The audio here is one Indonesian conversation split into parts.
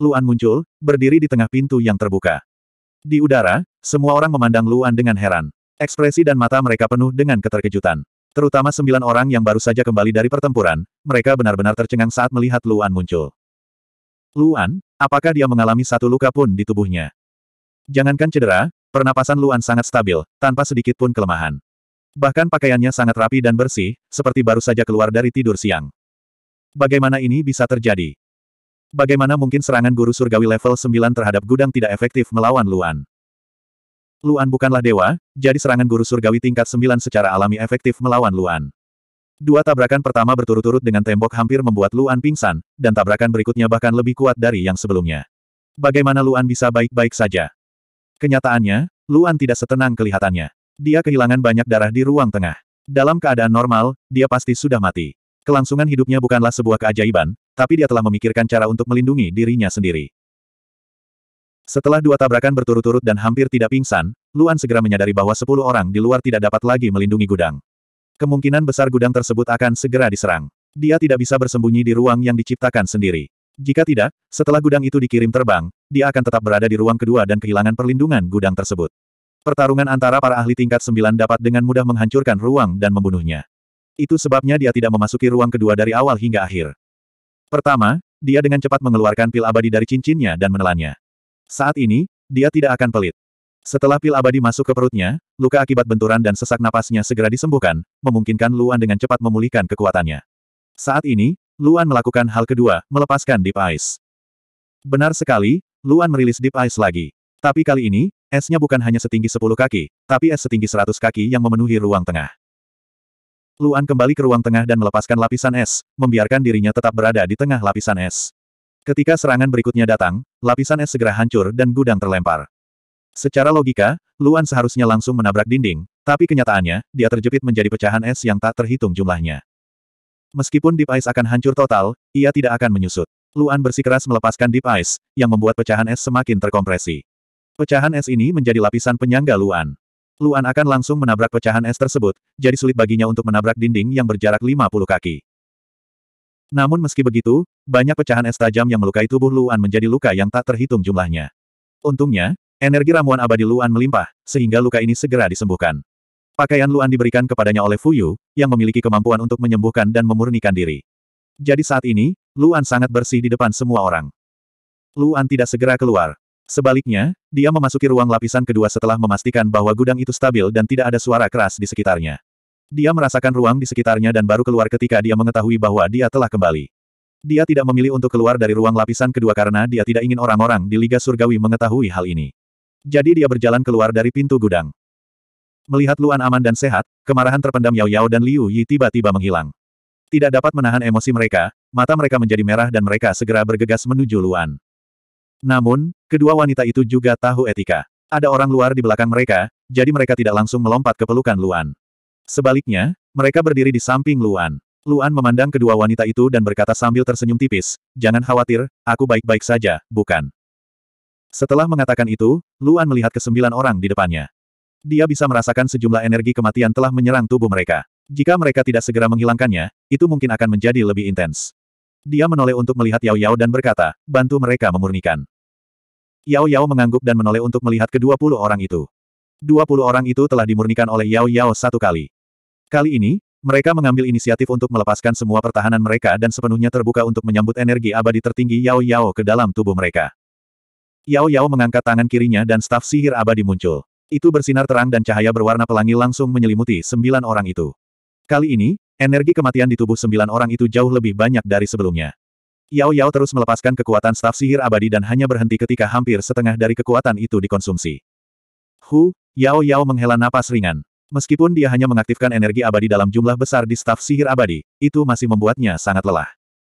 Luan muncul, berdiri di tengah pintu yang terbuka. Di udara, semua orang memandang Luan dengan heran. Ekspresi dan mata mereka penuh dengan keterkejutan. Terutama sembilan orang yang baru saja kembali dari pertempuran, mereka benar-benar tercengang saat melihat Luan muncul. Luan, apakah dia mengalami satu luka pun di tubuhnya? Jangankan cedera, Pernapasan Luan sangat stabil, tanpa sedikit pun kelemahan. Bahkan pakaiannya sangat rapi dan bersih, seperti baru saja keluar dari tidur siang. Bagaimana ini bisa terjadi? Bagaimana mungkin serangan guru surgawi level 9 terhadap gudang tidak efektif melawan Luan? Luan bukanlah dewa, jadi serangan guru surgawi tingkat 9 secara alami efektif melawan Luan. Dua tabrakan pertama berturut-turut dengan tembok hampir membuat Luan pingsan, dan tabrakan berikutnya bahkan lebih kuat dari yang sebelumnya. Bagaimana Luan bisa baik-baik saja? Kenyataannya, Luan tidak setenang kelihatannya. Dia kehilangan banyak darah di ruang tengah. Dalam keadaan normal, dia pasti sudah mati. Kelangsungan hidupnya bukanlah sebuah keajaiban, tapi dia telah memikirkan cara untuk melindungi dirinya sendiri. Setelah dua tabrakan berturut-turut dan hampir tidak pingsan, Luan segera menyadari bahwa sepuluh orang di luar tidak dapat lagi melindungi gudang. Kemungkinan besar gudang tersebut akan segera diserang. Dia tidak bisa bersembunyi di ruang yang diciptakan sendiri. Jika tidak, setelah gudang itu dikirim terbang, dia akan tetap berada di ruang kedua dan kehilangan perlindungan gudang tersebut. Pertarungan antara para ahli tingkat sembilan dapat dengan mudah menghancurkan ruang dan membunuhnya. Itu sebabnya dia tidak memasuki ruang kedua dari awal hingga akhir. Pertama, dia dengan cepat mengeluarkan pil abadi dari cincinnya dan menelannya. Saat ini, dia tidak akan pelit. Setelah pil abadi masuk ke perutnya, luka akibat benturan dan sesak napasnya segera disembuhkan, memungkinkan Luan dengan cepat memulihkan kekuatannya. Saat ini, Luan melakukan hal kedua, melepaskan Deep Ice. Benar sekali, Luan merilis Deep Ice lagi. Tapi kali ini, esnya bukan hanya setinggi 10 kaki, tapi es setinggi 100 kaki yang memenuhi ruang tengah. Luan kembali ke ruang tengah dan melepaskan lapisan es, membiarkan dirinya tetap berada di tengah lapisan es. Ketika serangan berikutnya datang, lapisan es segera hancur dan gudang terlempar. Secara logika, Luan seharusnya langsung menabrak dinding, tapi kenyataannya, dia terjepit menjadi pecahan es yang tak terhitung jumlahnya. Meskipun Deep Ice akan hancur total, ia tidak akan menyusut. Luan bersikeras melepaskan Deep Ice, yang membuat pecahan es semakin terkompresi. Pecahan es ini menjadi lapisan penyangga Luan. Luan akan langsung menabrak pecahan es tersebut, jadi sulit baginya untuk menabrak dinding yang berjarak 50 kaki. Namun meski begitu, banyak pecahan es tajam yang melukai tubuh Luan menjadi luka yang tak terhitung jumlahnya. Untungnya, energi ramuan abadi Luan melimpah, sehingga luka ini segera disembuhkan. Pakaian Luan diberikan kepadanya oleh Fuyu, yang memiliki kemampuan untuk menyembuhkan dan memurnikan diri. Jadi saat ini, Luan sangat bersih di depan semua orang. Luan tidak segera keluar. Sebaliknya, dia memasuki ruang lapisan kedua setelah memastikan bahwa gudang itu stabil dan tidak ada suara keras di sekitarnya. Dia merasakan ruang di sekitarnya dan baru keluar ketika dia mengetahui bahwa dia telah kembali. Dia tidak memilih untuk keluar dari ruang lapisan kedua karena dia tidak ingin orang-orang di Liga Surgawi mengetahui hal ini. Jadi dia berjalan keluar dari pintu gudang. Melihat Luan aman dan sehat, kemarahan terpendam Yao Yao dan Liu Yi tiba-tiba menghilang. Tidak dapat menahan emosi mereka, mata mereka menjadi merah dan mereka segera bergegas menuju Luan. Namun, kedua wanita itu juga tahu etika. Ada orang luar di belakang mereka, jadi mereka tidak langsung melompat ke pelukan Luan. Sebaliknya, mereka berdiri di samping Luan. Luan memandang kedua wanita itu dan berkata sambil tersenyum tipis, Jangan khawatir, aku baik-baik saja, bukan? Setelah mengatakan itu, Luan melihat kesembilan orang di depannya. Dia bisa merasakan sejumlah energi kematian telah menyerang tubuh mereka. Jika mereka tidak segera menghilangkannya, itu mungkin akan menjadi lebih intens. Dia menoleh untuk melihat Yao Yao dan berkata, bantu mereka memurnikan. Yao Yao mengangguk dan menoleh untuk melihat kedua puluh orang itu. Dua puluh orang itu telah dimurnikan oleh Yao Yao satu kali. Kali ini, mereka mengambil inisiatif untuk melepaskan semua pertahanan mereka dan sepenuhnya terbuka untuk menyambut energi abadi tertinggi Yao Yao ke dalam tubuh mereka. Yao Yao mengangkat tangan kirinya dan staf sihir abadi muncul. Itu bersinar terang dan cahaya berwarna pelangi langsung menyelimuti sembilan orang itu. Kali ini, energi kematian di tubuh sembilan orang itu jauh lebih banyak dari sebelumnya. Yao Yao terus melepaskan kekuatan staf sihir abadi dan hanya berhenti ketika hampir setengah dari kekuatan itu dikonsumsi. Hu, Yao Yao menghela napas ringan. Meskipun dia hanya mengaktifkan energi abadi dalam jumlah besar di staf sihir abadi, itu masih membuatnya sangat lelah.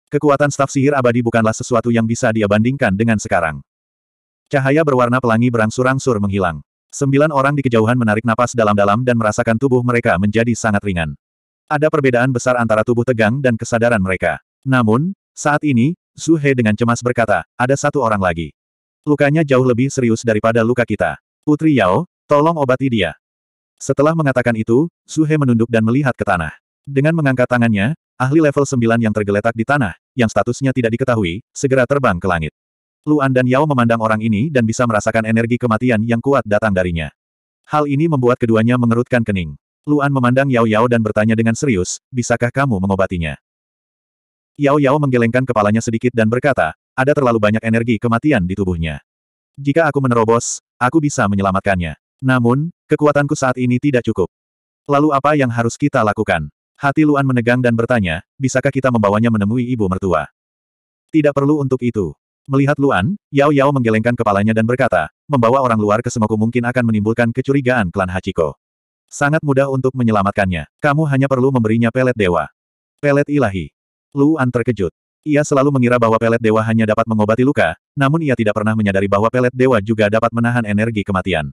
Kekuatan staf sihir abadi bukanlah sesuatu yang bisa dia bandingkan dengan sekarang. Cahaya berwarna pelangi berangsur-angsur menghilang. Sembilan orang di kejauhan menarik napas dalam-dalam dan merasakan tubuh mereka menjadi sangat ringan. Ada perbedaan besar antara tubuh tegang dan kesadaran mereka. Namun, saat ini, Zhu He dengan cemas berkata, ada satu orang lagi. Lukanya jauh lebih serius daripada luka kita. Putri Yao, tolong obati dia. Setelah mengatakan itu, Zhu He menunduk dan melihat ke tanah. Dengan mengangkat tangannya, ahli level 9 yang tergeletak di tanah, yang statusnya tidak diketahui, segera terbang ke langit. Luan dan Yao memandang orang ini dan bisa merasakan energi kematian yang kuat datang darinya. Hal ini membuat keduanya mengerutkan kening. Luan memandang Yao Yao dan bertanya dengan serius, bisakah kamu mengobatinya? Yao Yao menggelengkan kepalanya sedikit dan berkata, ada terlalu banyak energi kematian di tubuhnya. Jika aku menerobos, aku bisa menyelamatkannya. Namun, kekuatanku saat ini tidak cukup. Lalu apa yang harus kita lakukan? Hati Luan menegang dan bertanya, bisakah kita membawanya menemui ibu mertua? Tidak perlu untuk itu. Melihat Luan, Yao Yao menggelengkan kepalanya dan berkata, membawa orang luar ke Semoku mungkin akan menimbulkan kecurigaan klan Hachiko. Sangat mudah untuk menyelamatkannya. Kamu hanya perlu memberinya pelet dewa. Pelet ilahi. Luan terkejut. Ia selalu mengira bahwa pelet dewa hanya dapat mengobati luka, namun ia tidak pernah menyadari bahwa pelet dewa juga dapat menahan energi kematian.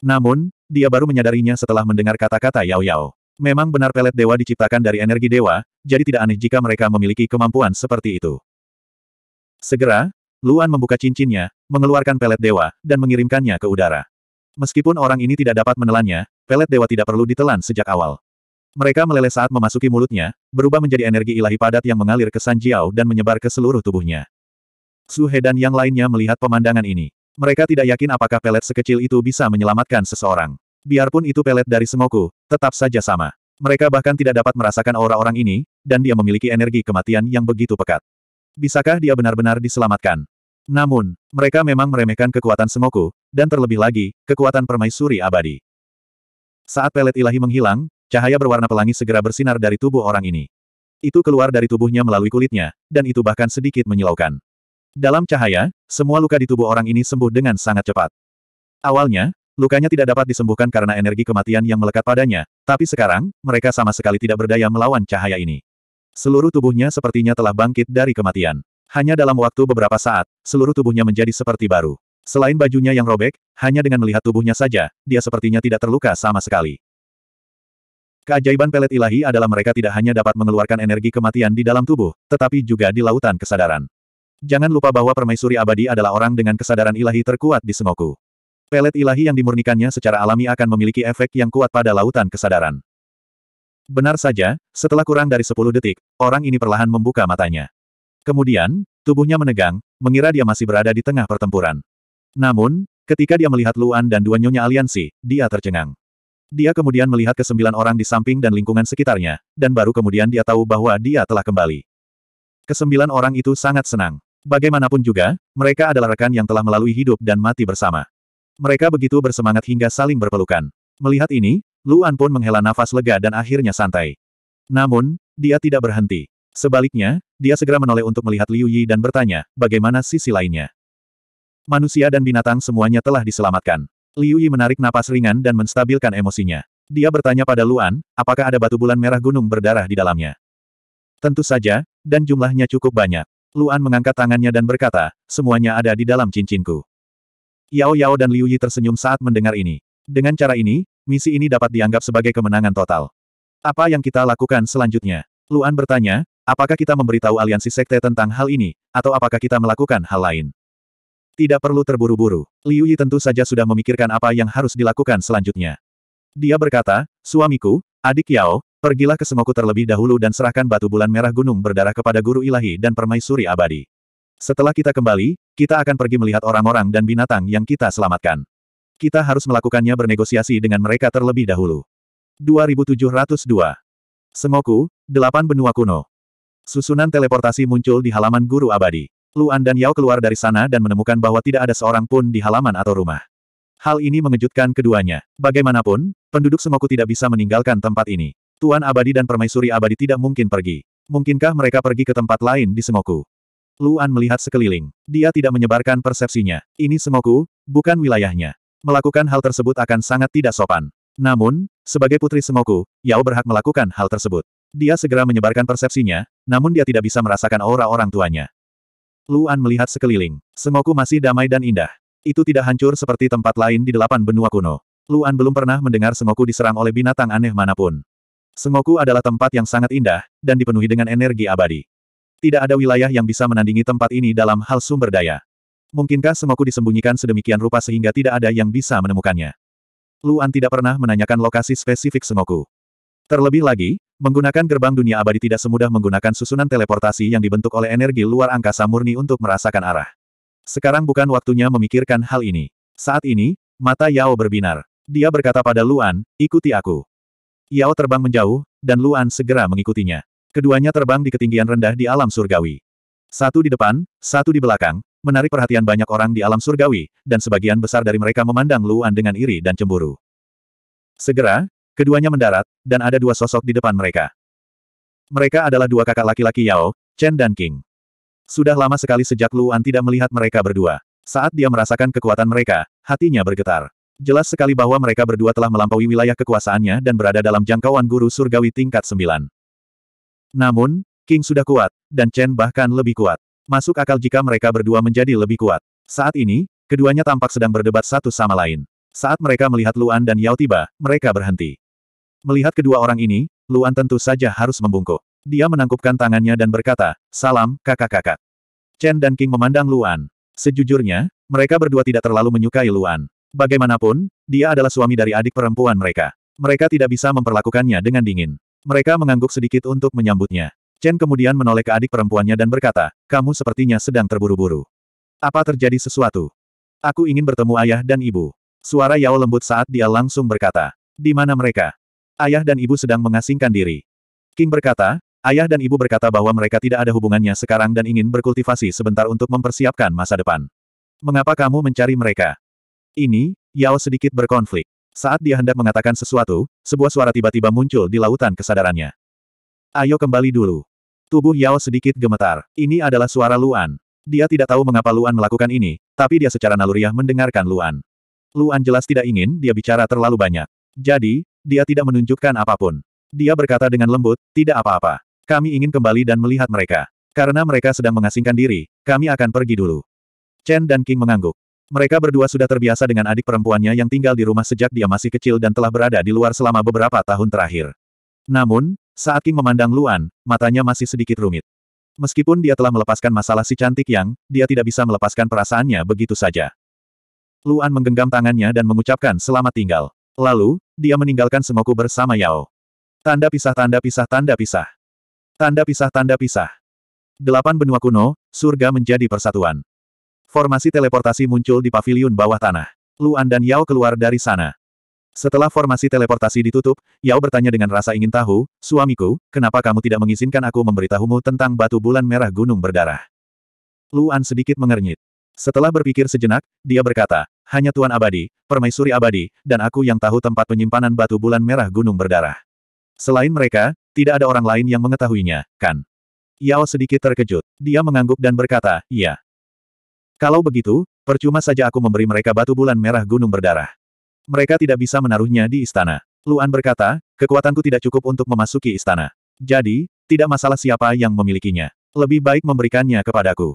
Namun, dia baru menyadarinya setelah mendengar kata-kata Yao Yao. Memang benar pelet dewa diciptakan dari energi dewa, jadi tidak aneh jika mereka memiliki kemampuan seperti itu. Segera, Luan membuka cincinnya, mengeluarkan pelet dewa, dan mengirimkannya ke udara. Meskipun orang ini tidak dapat menelannya, pelet dewa tidak perlu ditelan sejak awal. Mereka meleleh saat memasuki mulutnya, berubah menjadi energi ilahi padat yang mengalir ke San Jiao dan menyebar ke seluruh tubuhnya. Su He dan yang lainnya melihat pemandangan ini. Mereka tidak yakin apakah pelet sekecil itu bisa menyelamatkan seseorang. Biarpun itu pelet dari Semoku, tetap saja sama. Mereka bahkan tidak dapat merasakan aura orang ini, dan dia memiliki energi kematian yang begitu pekat. Bisakah dia benar-benar diselamatkan? Namun, mereka memang meremehkan kekuatan Semoku, dan terlebih lagi, kekuatan permaisuri abadi. Saat pelet ilahi menghilang, cahaya berwarna pelangi segera bersinar dari tubuh orang ini. Itu keluar dari tubuhnya melalui kulitnya, dan itu bahkan sedikit menyilaukan. Dalam cahaya, semua luka di tubuh orang ini sembuh dengan sangat cepat. Awalnya, lukanya tidak dapat disembuhkan karena energi kematian yang melekat padanya, tapi sekarang, mereka sama sekali tidak berdaya melawan cahaya ini. Seluruh tubuhnya sepertinya telah bangkit dari kematian. Hanya dalam waktu beberapa saat, seluruh tubuhnya menjadi seperti baru. Selain bajunya yang robek, hanya dengan melihat tubuhnya saja, dia sepertinya tidak terluka sama sekali. Keajaiban pelet ilahi adalah mereka tidak hanya dapat mengeluarkan energi kematian di dalam tubuh, tetapi juga di lautan kesadaran. Jangan lupa bahwa permaisuri abadi adalah orang dengan kesadaran ilahi terkuat di Sengoku. Pelet ilahi yang dimurnikannya secara alami akan memiliki efek yang kuat pada lautan kesadaran. Benar saja, setelah kurang dari 10 detik, orang ini perlahan membuka matanya. Kemudian, tubuhnya menegang, mengira dia masih berada di tengah pertempuran. Namun, ketika dia melihat Luan dan dua nyonya aliansi, dia tercengang. Dia kemudian melihat kesembilan orang di samping dan lingkungan sekitarnya, dan baru kemudian dia tahu bahwa dia telah kembali. Kesembilan orang itu sangat senang. Bagaimanapun juga, mereka adalah rekan yang telah melalui hidup dan mati bersama. Mereka begitu bersemangat hingga saling berpelukan. Melihat ini, Luan pun menghela nafas lega dan akhirnya santai. Namun, dia tidak berhenti. Sebaliknya, dia segera menoleh untuk melihat Liu Yi dan bertanya, bagaimana sisi lainnya. Manusia dan binatang semuanya telah diselamatkan. Liu Yi menarik napas ringan dan menstabilkan emosinya. Dia bertanya pada Luan, apakah ada batu bulan merah gunung berdarah di dalamnya. Tentu saja, dan jumlahnya cukup banyak. Luan mengangkat tangannya dan berkata, semuanya ada di dalam cincinku. Yao Yao dan Liu Yi tersenyum saat mendengar ini. Dengan cara ini, misi ini dapat dianggap sebagai kemenangan total. Apa yang kita lakukan selanjutnya? Luan bertanya, apakah kita memberitahu aliansi sekte tentang hal ini, atau apakah kita melakukan hal lain? Tidak perlu terburu-buru. Liu Yi tentu saja sudah memikirkan apa yang harus dilakukan selanjutnya. Dia berkata, suamiku, adik Yao, pergilah ke Semoku terlebih dahulu dan serahkan batu bulan merah gunung berdarah kepada guru ilahi dan permaisuri abadi. Setelah kita kembali, kita akan pergi melihat orang-orang dan binatang yang kita selamatkan. Kita harus melakukannya bernegosiasi dengan mereka terlebih dahulu. 2702 Semoku, Delapan Benua Kuno Susunan teleportasi muncul di halaman guru abadi. Luan dan Yao keluar dari sana dan menemukan bahwa tidak ada seorang pun di halaman atau rumah. Hal ini mengejutkan keduanya. Bagaimanapun, penduduk Semoku tidak bisa meninggalkan tempat ini. Tuan Abadi dan Permaisuri Abadi tidak mungkin pergi. Mungkinkah mereka pergi ke tempat lain di Semoku? Luan melihat sekeliling. Dia tidak menyebarkan persepsinya. Ini Semoku, bukan wilayahnya. Melakukan hal tersebut akan sangat tidak sopan. Namun, sebagai putri Semoku, Yao berhak melakukan hal tersebut. Dia segera menyebarkan persepsinya, namun dia tidak bisa merasakan aura orang tuanya. Luan melihat sekeliling. Sengoku masih damai dan indah. Itu tidak hancur seperti tempat lain di delapan benua kuno. Luan belum pernah mendengar Sengoku diserang oleh binatang aneh manapun. Sengoku adalah tempat yang sangat indah, dan dipenuhi dengan energi abadi. Tidak ada wilayah yang bisa menandingi tempat ini dalam hal sumber daya. Mungkinkah Sengoku disembunyikan sedemikian rupa sehingga tidak ada yang bisa menemukannya? Luan tidak pernah menanyakan lokasi spesifik Sengoku. Terlebih lagi, menggunakan gerbang dunia abadi tidak semudah menggunakan susunan teleportasi yang dibentuk oleh energi luar angkasa murni untuk merasakan arah. Sekarang bukan waktunya memikirkan hal ini. Saat ini, mata Yao berbinar. Dia berkata pada Luan, ikuti aku. Yao terbang menjauh, dan Luan segera mengikutinya. Keduanya terbang di ketinggian rendah di alam surgawi. Satu di depan, satu di belakang, menarik perhatian banyak orang di alam surgawi, dan sebagian besar dari mereka memandang Luan dengan iri dan cemburu. Segera, Keduanya mendarat, dan ada dua sosok di depan mereka. Mereka adalah dua kakak laki-laki Yao, Chen dan King. Sudah lama sekali sejak Luan tidak melihat mereka berdua. Saat dia merasakan kekuatan mereka, hatinya bergetar. Jelas sekali bahwa mereka berdua telah melampaui wilayah kekuasaannya dan berada dalam jangkauan guru surgawi tingkat 9. Namun, King sudah kuat, dan Chen bahkan lebih kuat. Masuk akal jika mereka berdua menjadi lebih kuat. Saat ini, keduanya tampak sedang berdebat satu sama lain. Saat mereka melihat Luan dan Yao tiba, mereka berhenti. Melihat kedua orang ini, Luan tentu saja harus membungkuk. Dia menangkupkan tangannya dan berkata, Salam, kakak-kakak. Chen dan King memandang Luan. Sejujurnya, mereka berdua tidak terlalu menyukai Luan. Bagaimanapun, dia adalah suami dari adik perempuan mereka. Mereka tidak bisa memperlakukannya dengan dingin. Mereka mengangguk sedikit untuk menyambutnya. Chen kemudian menoleh ke adik perempuannya dan berkata, Kamu sepertinya sedang terburu-buru. Apa terjadi sesuatu? Aku ingin bertemu ayah dan ibu. Suara Yao lembut saat dia langsung berkata, Di mana mereka? Ayah dan ibu sedang mengasingkan diri. King berkata, ayah dan ibu berkata bahwa mereka tidak ada hubungannya sekarang dan ingin berkultivasi sebentar untuk mempersiapkan masa depan. Mengapa kamu mencari mereka? Ini, Yao sedikit berkonflik. Saat dia hendak mengatakan sesuatu, sebuah suara tiba-tiba muncul di lautan kesadarannya. Ayo kembali dulu. Tubuh Yao sedikit gemetar. Ini adalah suara Luan. Dia tidak tahu mengapa Luan melakukan ini, tapi dia secara naluriah mendengarkan Luan. Luan jelas tidak ingin dia bicara terlalu banyak. Jadi, dia tidak menunjukkan apapun. Dia berkata dengan lembut, tidak apa-apa. Kami ingin kembali dan melihat mereka. Karena mereka sedang mengasingkan diri, kami akan pergi dulu. Chen dan King mengangguk. Mereka berdua sudah terbiasa dengan adik perempuannya yang tinggal di rumah sejak dia masih kecil dan telah berada di luar selama beberapa tahun terakhir. Namun, saat King memandang Luan, matanya masih sedikit rumit. Meskipun dia telah melepaskan masalah si cantik yang, dia tidak bisa melepaskan perasaannya begitu saja. Luan menggenggam tangannya dan mengucapkan selamat tinggal. Lalu, dia meninggalkan semoku bersama Yao. Tanda pisah tanda pisah tanda pisah. Tanda pisah tanda pisah. Delapan benua kuno, surga menjadi persatuan. Formasi teleportasi muncul di pavilion bawah tanah. Luan dan Yao keluar dari sana. Setelah formasi teleportasi ditutup, Yao bertanya dengan rasa ingin tahu, suamiku, kenapa kamu tidak mengizinkan aku memberitahumu tentang batu bulan merah gunung berdarah? Luan sedikit mengernyit. Setelah berpikir sejenak, dia berkata, hanya Tuan Abadi, Permaisuri Abadi, dan aku yang tahu tempat penyimpanan batu bulan merah gunung berdarah. Selain mereka, tidak ada orang lain yang mengetahuinya, kan? Yao sedikit terkejut. Dia mengangguk dan berkata, iya. Kalau begitu, percuma saja aku memberi mereka batu bulan merah gunung berdarah. Mereka tidak bisa menaruhnya di istana. Luan berkata, kekuatanku tidak cukup untuk memasuki istana. Jadi, tidak masalah siapa yang memilikinya. Lebih baik memberikannya kepadaku.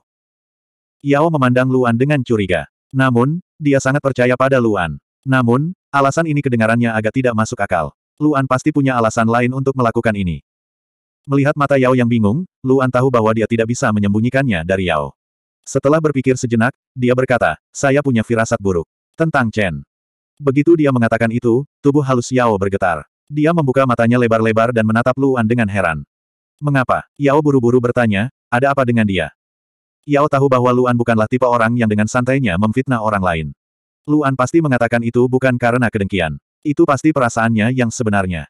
Yao memandang Luan dengan curiga. Namun, dia sangat percaya pada Luan. Namun, alasan ini kedengarannya agak tidak masuk akal. Luan pasti punya alasan lain untuk melakukan ini. Melihat mata Yao yang bingung, Luan tahu bahwa dia tidak bisa menyembunyikannya dari Yao. Setelah berpikir sejenak, dia berkata, saya punya firasat buruk. Tentang Chen. Begitu dia mengatakan itu, tubuh halus Yao bergetar. Dia membuka matanya lebar-lebar dan menatap Luan dengan heran. Mengapa? Yao buru-buru bertanya, ada apa dengan dia? Yao tahu bahwa Luan bukanlah tipe orang yang dengan santainya memfitnah orang lain. Luan pasti mengatakan itu bukan karena kedengkian. Itu pasti perasaannya yang sebenarnya.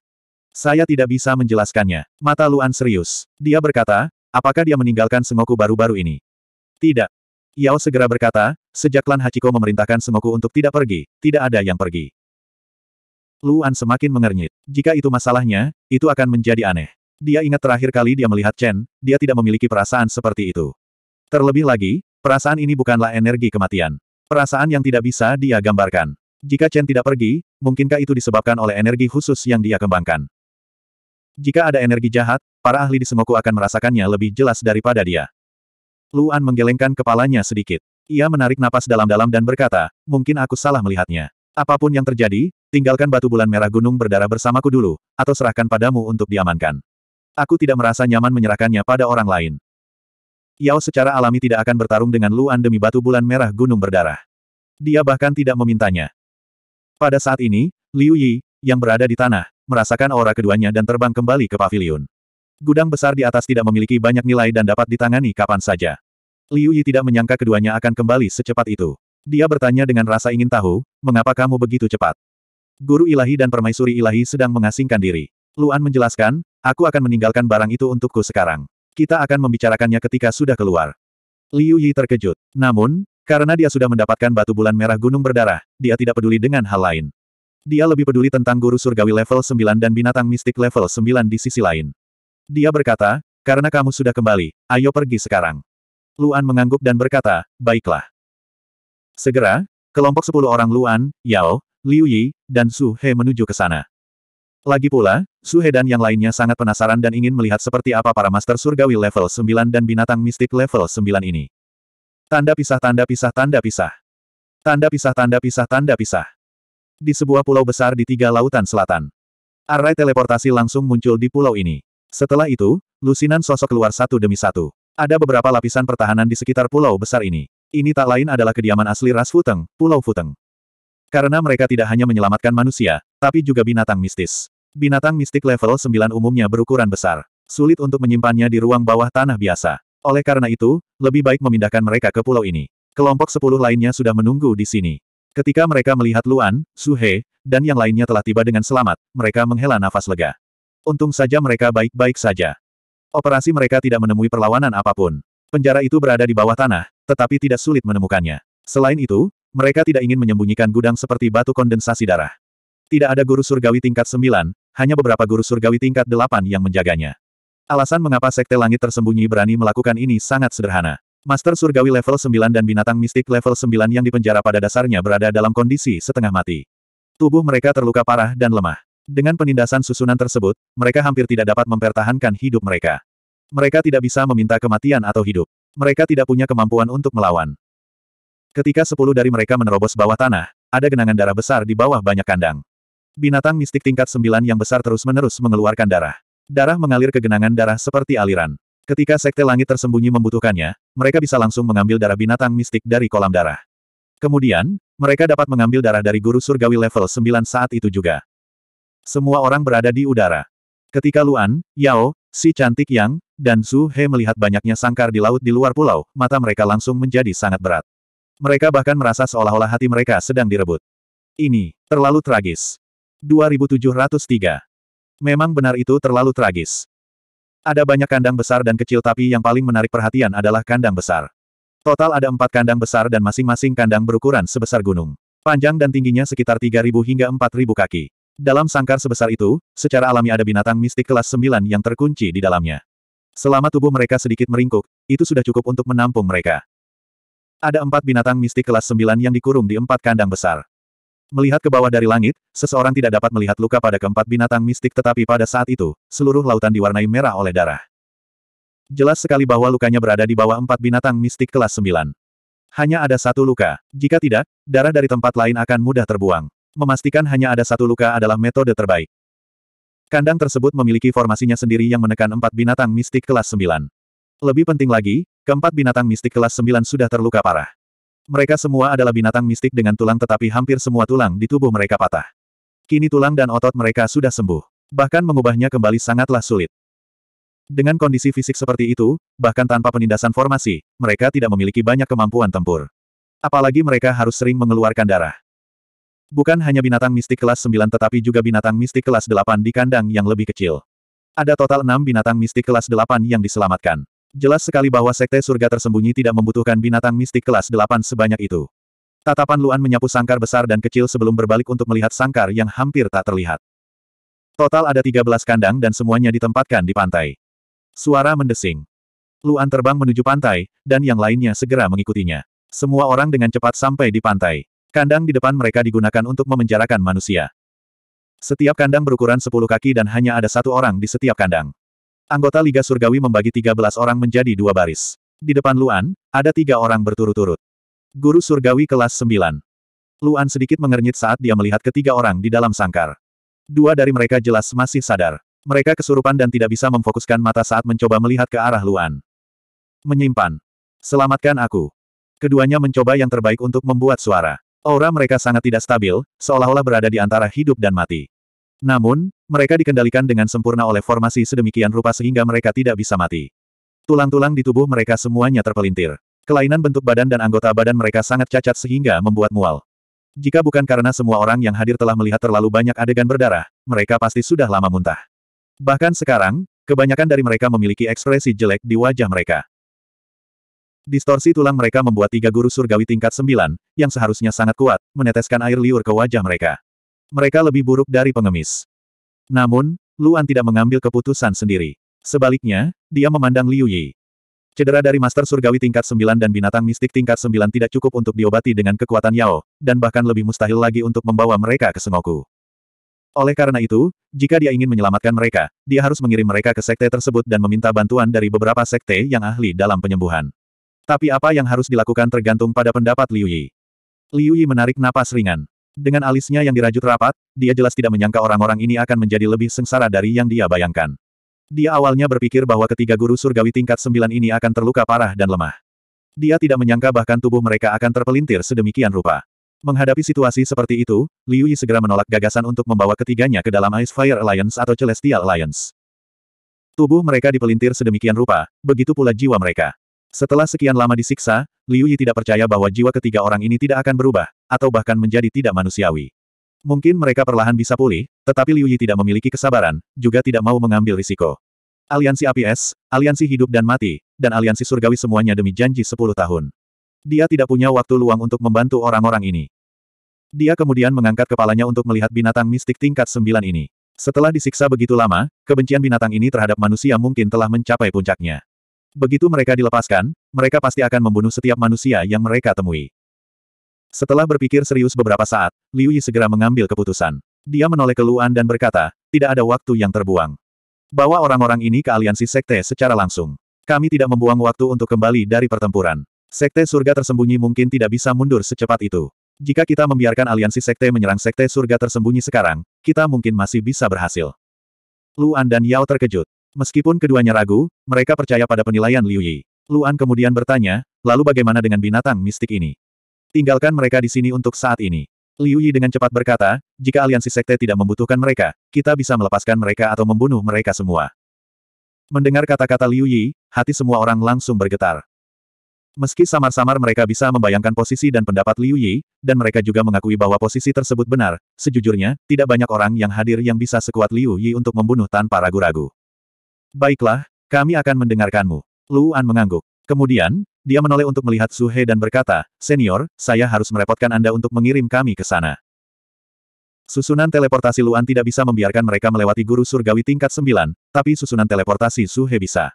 Saya tidak bisa menjelaskannya. Mata Luan serius. Dia berkata, apakah dia meninggalkan Sengoku baru-baru ini? Tidak. Yao segera berkata, sejak Lan Hachiko memerintahkan Sengoku untuk tidak pergi, tidak ada yang pergi. Luan semakin mengernyit. Jika itu masalahnya, itu akan menjadi aneh. Dia ingat terakhir kali dia melihat Chen, dia tidak memiliki perasaan seperti itu. Terlebih lagi, perasaan ini bukanlah energi kematian. Perasaan yang tidak bisa dia gambarkan. Jika Chen tidak pergi, mungkinkah itu disebabkan oleh energi khusus yang dia kembangkan? Jika ada energi jahat, para ahli di Semoku akan merasakannya lebih jelas daripada dia. Luan menggelengkan kepalanya sedikit. Ia menarik napas dalam-dalam dan berkata, mungkin aku salah melihatnya. Apapun yang terjadi, tinggalkan batu bulan merah gunung berdarah bersamaku dulu, atau serahkan padamu untuk diamankan. Aku tidak merasa nyaman menyerahkannya pada orang lain. Yao secara alami tidak akan bertarung dengan Luan demi batu bulan merah gunung berdarah. Dia bahkan tidak memintanya. Pada saat ini, Liu Yi, yang berada di tanah, merasakan aura keduanya dan terbang kembali ke pavilion. Gudang besar di atas tidak memiliki banyak nilai dan dapat ditangani kapan saja. Liu Yi tidak menyangka keduanya akan kembali secepat itu. Dia bertanya dengan rasa ingin tahu, mengapa kamu begitu cepat? Guru ilahi dan permaisuri ilahi sedang mengasingkan diri. Luan menjelaskan, aku akan meninggalkan barang itu untukku sekarang. Kita akan membicarakannya ketika sudah keluar. Liu Yi terkejut. Namun, karena dia sudah mendapatkan batu bulan merah gunung berdarah, dia tidak peduli dengan hal lain. Dia lebih peduli tentang guru surgawi level 9 dan binatang mistik level 9 di sisi lain. Dia berkata, karena kamu sudah kembali, ayo pergi sekarang. Luan mengangguk dan berkata, baiklah. Segera, kelompok sepuluh orang Luan, Yao, Liu Yi, dan Su He menuju ke sana. Lagi pula, Suhe dan yang lainnya sangat penasaran dan ingin melihat seperti apa para Master Surgawi level 9 dan binatang mistik level 9 ini. Tanda pisah tanda pisah tanda pisah. Tanda pisah tanda pisah tanda pisah. Di sebuah pulau besar di tiga lautan selatan. Array teleportasi langsung muncul di pulau ini. Setelah itu, lusinan sosok keluar satu demi satu. Ada beberapa lapisan pertahanan di sekitar pulau besar ini. Ini tak lain adalah kediaman asli Ras Futeng, Pulau Futeng. Karena mereka tidak hanya menyelamatkan manusia, tapi juga binatang mistis. Binatang mistik level 9 umumnya berukuran besar. Sulit untuk menyimpannya di ruang bawah tanah biasa. Oleh karena itu, lebih baik memindahkan mereka ke pulau ini. Kelompok sepuluh lainnya sudah menunggu di sini. Ketika mereka melihat Luan, Suhe, dan yang lainnya telah tiba dengan selamat, mereka menghela nafas lega. Untung saja mereka baik-baik saja. Operasi mereka tidak menemui perlawanan apapun. Penjara itu berada di bawah tanah, tetapi tidak sulit menemukannya. Selain itu, mereka tidak ingin menyembunyikan gudang seperti batu kondensasi darah. Tidak ada guru surgawi tingkat sembilan, hanya beberapa guru surgawi tingkat delapan yang menjaganya. Alasan mengapa Sekte Langit tersembunyi berani melakukan ini sangat sederhana. Master Surgawi level 9 dan binatang mistik level 9 yang dipenjara pada dasarnya berada dalam kondisi setengah mati. Tubuh mereka terluka parah dan lemah. Dengan penindasan susunan tersebut, mereka hampir tidak dapat mempertahankan hidup mereka. Mereka tidak bisa meminta kematian atau hidup. Mereka tidak punya kemampuan untuk melawan. Ketika sepuluh dari mereka menerobos bawah tanah, ada genangan darah besar di bawah banyak kandang. Binatang mistik tingkat sembilan yang besar terus-menerus mengeluarkan darah. Darah mengalir ke genangan darah seperti aliran. Ketika sekte langit tersembunyi membutuhkannya, mereka bisa langsung mengambil darah binatang mistik dari kolam darah. Kemudian, mereka dapat mengambil darah dari guru surgawi level sembilan saat itu juga. Semua orang berada di udara. Ketika Luan, Yao, si cantik Yang, dan Su He melihat banyaknya sangkar di laut di luar pulau, mata mereka langsung menjadi sangat berat. Mereka bahkan merasa seolah-olah hati mereka sedang direbut. Ini terlalu tragis. 2703. Memang benar itu terlalu tragis. Ada banyak kandang besar dan kecil tapi yang paling menarik perhatian adalah kandang besar. Total ada empat kandang besar dan masing-masing kandang berukuran sebesar gunung. Panjang dan tingginya sekitar 3.000 hingga 4.000 kaki. Dalam sangkar sebesar itu, secara alami ada binatang mistik kelas 9 yang terkunci di dalamnya. Selama tubuh mereka sedikit meringkuk, itu sudah cukup untuk menampung mereka. Ada empat binatang mistik kelas 9 yang dikurung di empat kandang besar. Melihat ke bawah dari langit, seseorang tidak dapat melihat luka pada keempat binatang mistik tetapi pada saat itu, seluruh lautan diwarnai merah oleh darah. Jelas sekali bahwa lukanya berada di bawah empat binatang mistik kelas sembilan. Hanya ada satu luka. Jika tidak, darah dari tempat lain akan mudah terbuang. Memastikan hanya ada satu luka adalah metode terbaik. Kandang tersebut memiliki formasinya sendiri yang menekan empat binatang mistik kelas sembilan. Lebih penting lagi, keempat binatang mistik kelas sembilan sudah terluka parah. Mereka semua adalah binatang mistik dengan tulang tetapi hampir semua tulang di tubuh mereka patah. Kini tulang dan otot mereka sudah sembuh. Bahkan mengubahnya kembali sangatlah sulit. Dengan kondisi fisik seperti itu, bahkan tanpa penindasan formasi, mereka tidak memiliki banyak kemampuan tempur. Apalagi mereka harus sering mengeluarkan darah. Bukan hanya binatang mistik kelas 9 tetapi juga binatang mistik kelas 8 di kandang yang lebih kecil. Ada total 6 binatang mistik kelas 8 yang diselamatkan. Jelas sekali bahwa sekte surga tersembunyi tidak membutuhkan binatang mistik kelas 8 sebanyak itu. Tatapan Luan menyapu sangkar besar dan kecil sebelum berbalik untuk melihat sangkar yang hampir tak terlihat. Total ada 13 kandang dan semuanya ditempatkan di pantai. Suara mendesing. Luan terbang menuju pantai, dan yang lainnya segera mengikutinya. Semua orang dengan cepat sampai di pantai. Kandang di depan mereka digunakan untuk memenjarakan manusia. Setiap kandang berukuran 10 kaki dan hanya ada satu orang di setiap kandang. Anggota Liga Surgawi membagi 13 orang menjadi dua baris. Di depan Luan, ada tiga orang berturut-turut. Guru Surgawi kelas 9. Luan sedikit mengernyit saat dia melihat ketiga orang di dalam sangkar. Dua dari mereka jelas masih sadar. Mereka kesurupan dan tidak bisa memfokuskan mata saat mencoba melihat ke arah Luan. Menyimpan. Selamatkan aku. Keduanya mencoba yang terbaik untuk membuat suara. Aura mereka sangat tidak stabil, seolah-olah berada di antara hidup dan mati. Namun, mereka dikendalikan dengan sempurna oleh formasi sedemikian rupa sehingga mereka tidak bisa mati. Tulang-tulang di tubuh mereka semuanya terpelintir. Kelainan bentuk badan dan anggota badan mereka sangat cacat sehingga membuat mual. Jika bukan karena semua orang yang hadir telah melihat terlalu banyak adegan berdarah, mereka pasti sudah lama muntah. Bahkan sekarang, kebanyakan dari mereka memiliki ekspresi jelek di wajah mereka. Distorsi tulang mereka membuat tiga guru surgawi tingkat sembilan, yang seharusnya sangat kuat, meneteskan air liur ke wajah mereka. Mereka lebih buruk dari pengemis. Namun, Luan tidak mengambil keputusan sendiri. Sebaliknya, dia memandang Liu Yi. Cedera dari Master Surgawi tingkat 9 dan binatang mistik tingkat 9 tidak cukup untuk diobati dengan kekuatan Yao, dan bahkan lebih mustahil lagi untuk membawa mereka ke Sengoku. Oleh karena itu, jika dia ingin menyelamatkan mereka, dia harus mengirim mereka ke sekte tersebut dan meminta bantuan dari beberapa sekte yang ahli dalam penyembuhan. Tapi apa yang harus dilakukan tergantung pada pendapat Liu Yi. Liu Yi menarik napas ringan. Dengan alisnya yang dirajut rapat, dia jelas tidak menyangka orang-orang ini akan menjadi lebih sengsara dari yang dia bayangkan. Dia awalnya berpikir bahwa ketiga guru surgawi tingkat sembilan ini akan terluka parah dan lemah. Dia tidak menyangka bahkan tubuh mereka akan terpelintir sedemikian rupa. Menghadapi situasi seperti itu, Liu Yi segera menolak gagasan untuk membawa ketiganya ke dalam Ice Fire Alliance atau Celestial Alliance. Tubuh mereka dipelintir sedemikian rupa, begitu pula jiwa mereka. Setelah sekian lama disiksa, Liu Yi tidak percaya bahwa jiwa ketiga orang ini tidak akan berubah, atau bahkan menjadi tidak manusiawi. Mungkin mereka perlahan bisa pulih, tetapi Liu Yi tidak memiliki kesabaran, juga tidak mau mengambil risiko. Aliansi Api Es, Aliansi Hidup dan Mati, dan Aliansi Surgawi semuanya demi janji 10 tahun. Dia tidak punya waktu luang untuk membantu orang-orang ini. Dia kemudian mengangkat kepalanya untuk melihat binatang mistik tingkat 9 ini. Setelah disiksa begitu lama, kebencian binatang ini terhadap manusia mungkin telah mencapai puncaknya. Begitu mereka dilepaskan, mereka pasti akan membunuh setiap manusia yang mereka temui. Setelah berpikir serius beberapa saat, Liu Yi segera mengambil keputusan. Dia menoleh ke Luan dan berkata, tidak ada waktu yang terbuang. Bawa orang-orang ini ke aliansi sekte secara langsung. Kami tidak membuang waktu untuk kembali dari pertempuran. Sekte surga tersembunyi mungkin tidak bisa mundur secepat itu. Jika kita membiarkan aliansi sekte menyerang sekte surga tersembunyi sekarang, kita mungkin masih bisa berhasil. Luan dan Yao terkejut. Meskipun keduanya ragu, mereka percaya pada penilaian Liu Yi. Luan kemudian bertanya, lalu bagaimana dengan binatang mistik ini? Tinggalkan mereka di sini untuk saat ini. Liu Yi dengan cepat berkata, jika aliansi sekte tidak membutuhkan mereka, kita bisa melepaskan mereka atau membunuh mereka semua. Mendengar kata-kata Liu Yi, hati semua orang langsung bergetar. Meski samar-samar mereka bisa membayangkan posisi dan pendapat Liu Yi, dan mereka juga mengakui bahwa posisi tersebut benar, sejujurnya, tidak banyak orang yang hadir yang bisa sekuat Liu Yi untuk membunuh tanpa ragu-ragu. Baiklah, kami akan mendengarkanmu. Lu An mengangguk. Kemudian, dia menoleh untuk melihat Suhe dan berkata, Senior, saya harus merepotkan Anda untuk mengirim kami ke sana. Susunan teleportasi Luan tidak bisa membiarkan mereka melewati guru surgawi tingkat 9, tapi susunan teleportasi Suhe bisa.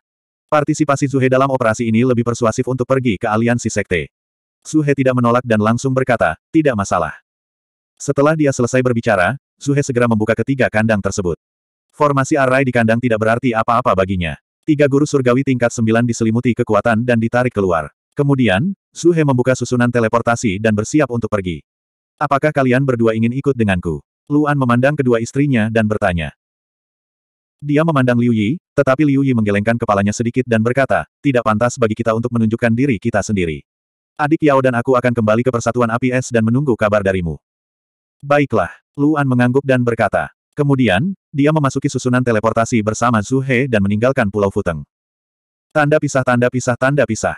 Partisipasi Suhe dalam operasi ini lebih persuasif untuk pergi ke aliansi sekte. Suhe tidak menolak dan langsung berkata, tidak masalah. Setelah dia selesai berbicara, Suhe segera membuka ketiga kandang tersebut. Formasi arai di kandang tidak berarti apa-apa baginya. Tiga guru surgawi tingkat sembilan diselimuti kekuatan dan ditarik keluar. Kemudian, Suhe membuka susunan teleportasi dan bersiap untuk pergi. Apakah kalian berdua ingin ikut denganku? Luan memandang kedua istrinya dan bertanya. Dia memandang Liu Yi, tetapi Liu Yi menggelengkan kepalanya sedikit dan berkata, tidak pantas bagi kita untuk menunjukkan diri kita sendiri. Adik Yao dan aku akan kembali ke Persatuan APS dan menunggu kabar darimu. Baiklah, Luan mengangguk dan berkata, Kemudian, dia memasuki susunan teleportasi bersama Zuhe dan meninggalkan Pulau Futeng. Tanda pisah tanda pisah tanda pisah.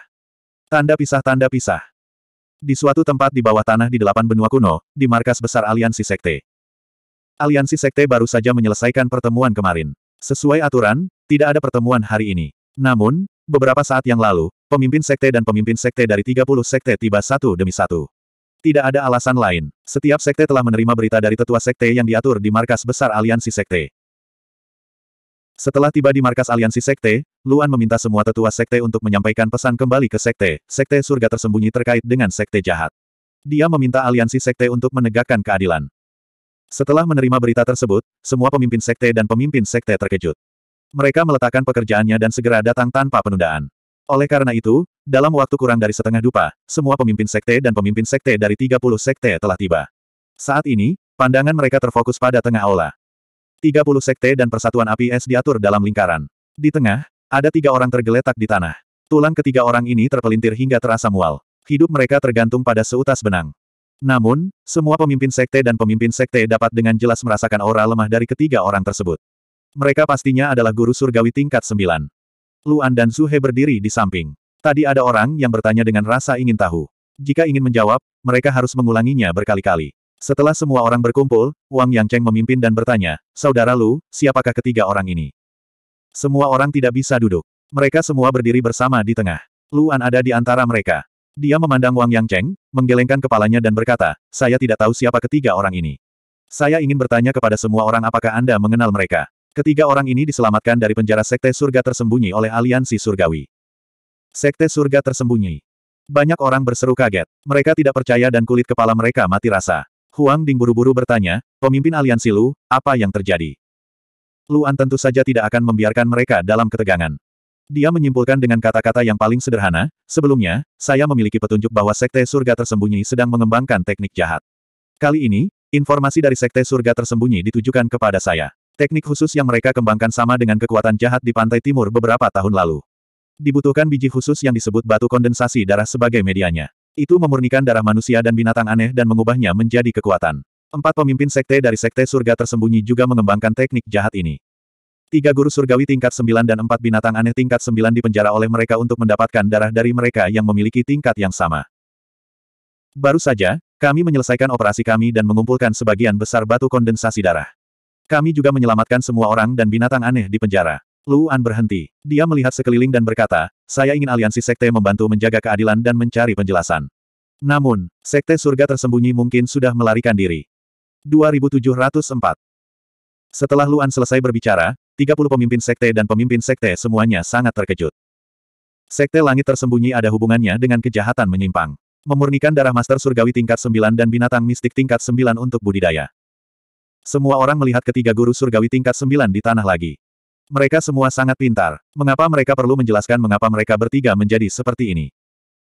Tanda pisah tanda pisah. Di suatu tempat di bawah tanah di delapan benua kuno, di markas besar Aliansi Sekte. Aliansi Sekte baru saja menyelesaikan pertemuan kemarin. Sesuai aturan, tidak ada pertemuan hari ini. Namun, beberapa saat yang lalu, pemimpin sekte dan pemimpin sekte dari 30 sekte tiba satu demi satu. Tidak ada alasan lain. Setiap sekte telah menerima berita dari tetua sekte yang diatur di markas besar aliansi sekte. Setelah tiba di markas aliansi sekte, Luan meminta semua tetua sekte untuk menyampaikan pesan kembali ke sekte, sekte surga tersembunyi terkait dengan sekte jahat. Dia meminta aliansi sekte untuk menegakkan keadilan. Setelah menerima berita tersebut, semua pemimpin sekte dan pemimpin sekte terkejut. Mereka meletakkan pekerjaannya dan segera datang tanpa penundaan. Oleh karena itu, dalam waktu kurang dari setengah dupa, semua pemimpin sekte dan pemimpin sekte dari 30 sekte telah tiba. Saat ini, pandangan mereka terfokus pada tengah aula. 30 sekte dan persatuan api es diatur dalam lingkaran. Di tengah, ada tiga orang tergeletak di tanah. Tulang ketiga orang ini terpelintir hingga terasa mual. Hidup mereka tergantung pada seutas benang. Namun, semua pemimpin sekte dan pemimpin sekte dapat dengan jelas merasakan aura lemah dari ketiga orang tersebut. Mereka pastinya adalah guru surgawi tingkat 9. Luan dan Zuhe berdiri di samping. Tadi ada orang yang bertanya dengan rasa ingin tahu. Jika ingin menjawab, mereka harus mengulanginya berkali-kali. Setelah semua orang berkumpul, Wang Yang Cheng memimpin dan bertanya, Saudara Lu, siapakah ketiga orang ini? Semua orang tidak bisa duduk. Mereka semua berdiri bersama di tengah. Luan ada di antara mereka. Dia memandang Wang Yang Cheng, menggelengkan kepalanya dan berkata, Saya tidak tahu siapa ketiga orang ini. Saya ingin bertanya kepada semua orang apakah Anda mengenal mereka. Ketiga orang ini diselamatkan dari penjara Sekte Surga tersembunyi oleh Aliansi Surgawi. Sekte Surga tersembunyi. Banyak orang berseru kaget. Mereka tidak percaya dan kulit kepala mereka mati rasa. Huang Ding buru-buru bertanya, pemimpin aliansi Lu, apa yang terjadi? Luan tentu saja tidak akan membiarkan mereka dalam ketegangan. Dia menyimpulkan dengan kata-kata yang paling sederhana, sebelumnya, saya memiliki petunjuk bahwa Sekte Surga tersembunyi sedang mengembangkan teknik jahat. Kali ini, informasi dari Sekte Surga tersembunyi ditujukan kepada saya. Teknik khusus yang mereka kembangkan sama dengan kekuatan jahat di pantai timur beberapa tahun lalu. Dibutuhkan biji khusus yang disebut batu kondensasi darah sebagai medianya. Itu memurnikan darah manusia dan binatang aneh dan mengubahnya menjadi kekuatan. Empat pemimpin sekte dari sekte surga tersembunyi juga mengembangkan teknik jahat ini. Tiga guru surgawi tingkat sembilan dan empat binatang aneh tingkat sembilan dipenjara oleh mereka untuk mendapatkan darah dari mereka yang memiliki tingkat yang sama. Baru saja, kami menyelesaikan operasi kami dan mengumpulkan sebagian besar batu kondensasi darah. Kami juga menyelamatkan semua orang dan binatang aneh di penjara. Luan berhenti. Dia melihat sekeliling dan berkata, saya ingin aliansi sekte membantu menjaga keadilan dan mencari penjelasan. Namun, sekte surga tersembunyi mungkin sudah melarikan diri. 2704 Setelah Luan selesai berbicara, 30 pemimpin sekte dan pemimpin sekte semuanya sangat terkejut. Sekte langit tersembunyi ada hubungannya dengan kejahatan menyimpang. Memurnikan darah master surgawi tingkat 9 dan binatang mistik tingkat 9 untuk budidaya. Semua orang melihat ketiga guru surgawi tingkat sembilan di tanah lagi. Mereka semua sangat pintar. Mengapa mereka perlu menjelaskan mengapa mereka bertiga menjadi seperti ini?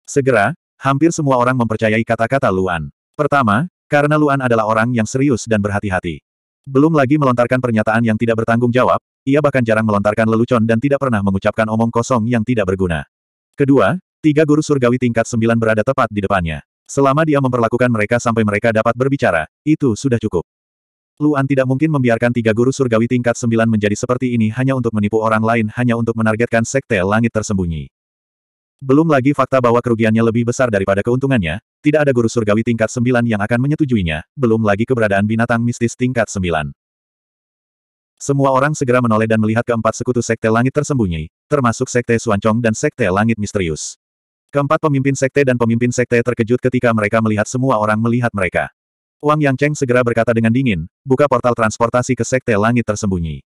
Segera, hampir semua orang mempercayai kata-kata Luan. Pertama, karena Luan adalah orang yang serius dan berhati-hati. Belum lagi melontarkan pernyataan yang tidak bertanggung jawab, ia bahkan jarang melontarkan lelucon dan tidak pernah mengucapkan omong kosong yang tidak berguna. Kedua, tiga guru surgawi tingkat sembilan berada tepat di depannya. Selama dia memperlakukan mereka sampai mereka dapat berbicara, itu sudah cukup. Luan tidak mungkin membiarkan tiga guru surgawi tingkat sembilan menjadi seperti ini hanya untuk menipu orang lain hanya untuk menargetkan sekte langit tersembunyi. Belum lagi fakta bahwa kerugiannya lebih besar daripada keuntungannya, tidak ada guru surgawi tingkat sembilan yang akan menyetujuinya, belum lagi keberadaan binatang mistis tingkat sembilan. Semua orang segera menoleh dan melihat keempat sekutu sekte langit tersembunyi, termasuk sekte Suancong dan sekte langit misterius. Keempat pemimpin sekte dan pemimpin sekte terkejut ketika mereka melihat semua orang melihat mereka. Wang Yang Cheng segera berkata dengan dingin, buka portal transportasi ke Sekte Langit tersembunyi.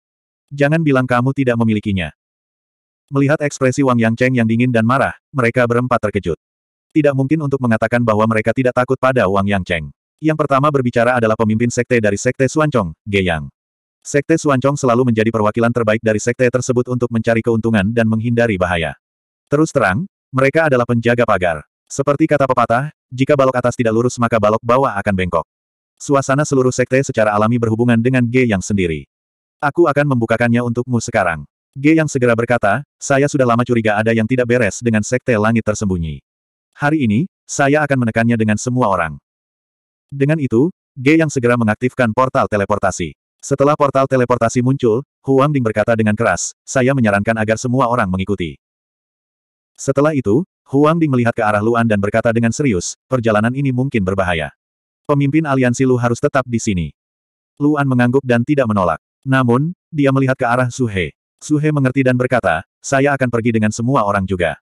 Jangan bilang kamu tidak memilikinya. Melihat ekspresi Wang Yang Cheng yang dingin dan marah, mereka berempat terkejut. Tidak mungkin untuk mengatakan bahwa mereka tidak takut pada Wang Yang Cheng. Yang pertama berbicara adalah pemimpin sekte dari Sekte Suancong, Ge Yang. Sekte Suancong selalu menjadi perwakilan terbaik dari sekte tersebut untuk mencari keuntungan dan menghindari bahaya. Terus terang, mereka adalah penjaga pagar. Seperti kata pepatah, jika balok atas tidak lurus maka balok bawah akan bengkok. Suasana seluruh sekte secara alami berhubungan dengan G yang sendiri. Aku akan membukakannya untukmu sekarang. G yang segera berkata, saya sudah lama curiga ada yang tidak beres dengan sekte langit tersembunyi. Hari ini, saya akan menekannya dengan semua orang. Dengan itu, G yang segera mengaktifkan portal teleportasi. Setelah portal teleportasi muncul, Huang Ding berkata dengan keras, saya menyarankan agar semua orang mengikuti. Setelah itu, Huang Ding melihat ke arah Luan dan berkata dengan serius, perjalanan ini mungkin berbahaya. Pemimpin aliansi Lu harus tetap di sini. Luan mengangguk dan tidak menolak. Namun, dia melihat ke arah Suhe. Suhe mengerti dan berkata, saya akan pergi dengan semua orang juga.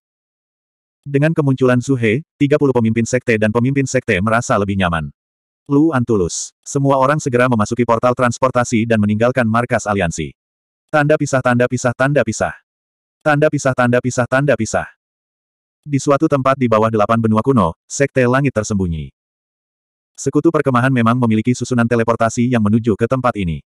Dengan kemunculan Suhe, 30 pemimpin sekte dan pemimpin sekte merasa lebih nyaman. Luan tulus. Semua orang segera memasuki portal transportasi dan meninggalkan markas aliansi. Tanda pisah tanda pisah tanda pisah. Tanda pisah tanda pisah tanda pisah. Di suatu tempat di bawah delapan benua kuno, sekte langit tersembunyi. Sekutu perkemahan memang memiliki susunan teleportasi yang menuju ke tempat ini.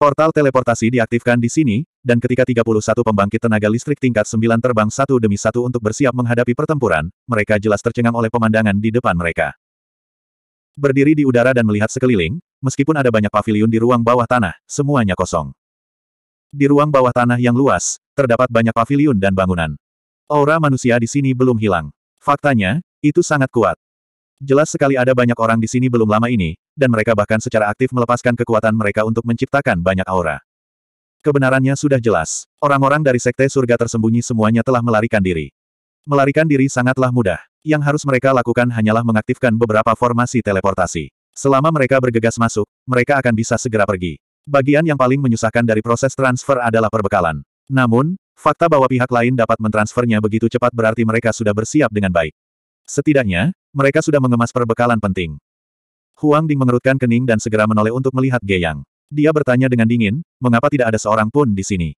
Portal teleportasi diaktifkan di sini, dan ketika 31 pembangkit tenaga listrik tingkat 9 terbang satu demi satu untuk bersiap menghadapi pertempuran, mereka jelas tercengang oleh pemandangan di depan mereka. Berdiri di udara dan melihat sekeliling, meskipun ada banyak paviliun di ruang bawah tanah, semuanya kosong. Di ruang bawah tanah yang luas, terdapat banyak paviliun dan bangunan. Aura manusia di sini belum hilang. Faktanya, itu sangat kuat. Jelas sekali ada banyak orang di sini belum lama ini, dan mereka bahkan secara aktif melepaskan kekuatan mereka untuk menciptakan banyak aura. Kebenarannya sudah jelas. Orang-orang dari Sekte Surga tersembunyi semuanya telah melarikan diri. Melarikan diri sangatlah mudah. Yang harus mereka lakukan hanyalah mengaktifkan beberapa formasi teleportasi. Selama mereka bergegas masuk, mereka akan bisa segera pergi. Bagian yang paling menyusahkan dari proses transfer adalah perbekalan. Namun, fakta bahwa pihak lain dapat mentransfernya begitu cepat berarti mereka sudah bersiap dengan baik. Setidaknya, mereka sudah mengemas perbekalan penting. Huang Ding mengerutkan kening dan segera menoleh untuk melihat Geyang. Dia bertanya dengan dingin, mengapa tidak ada seorang pun di sini?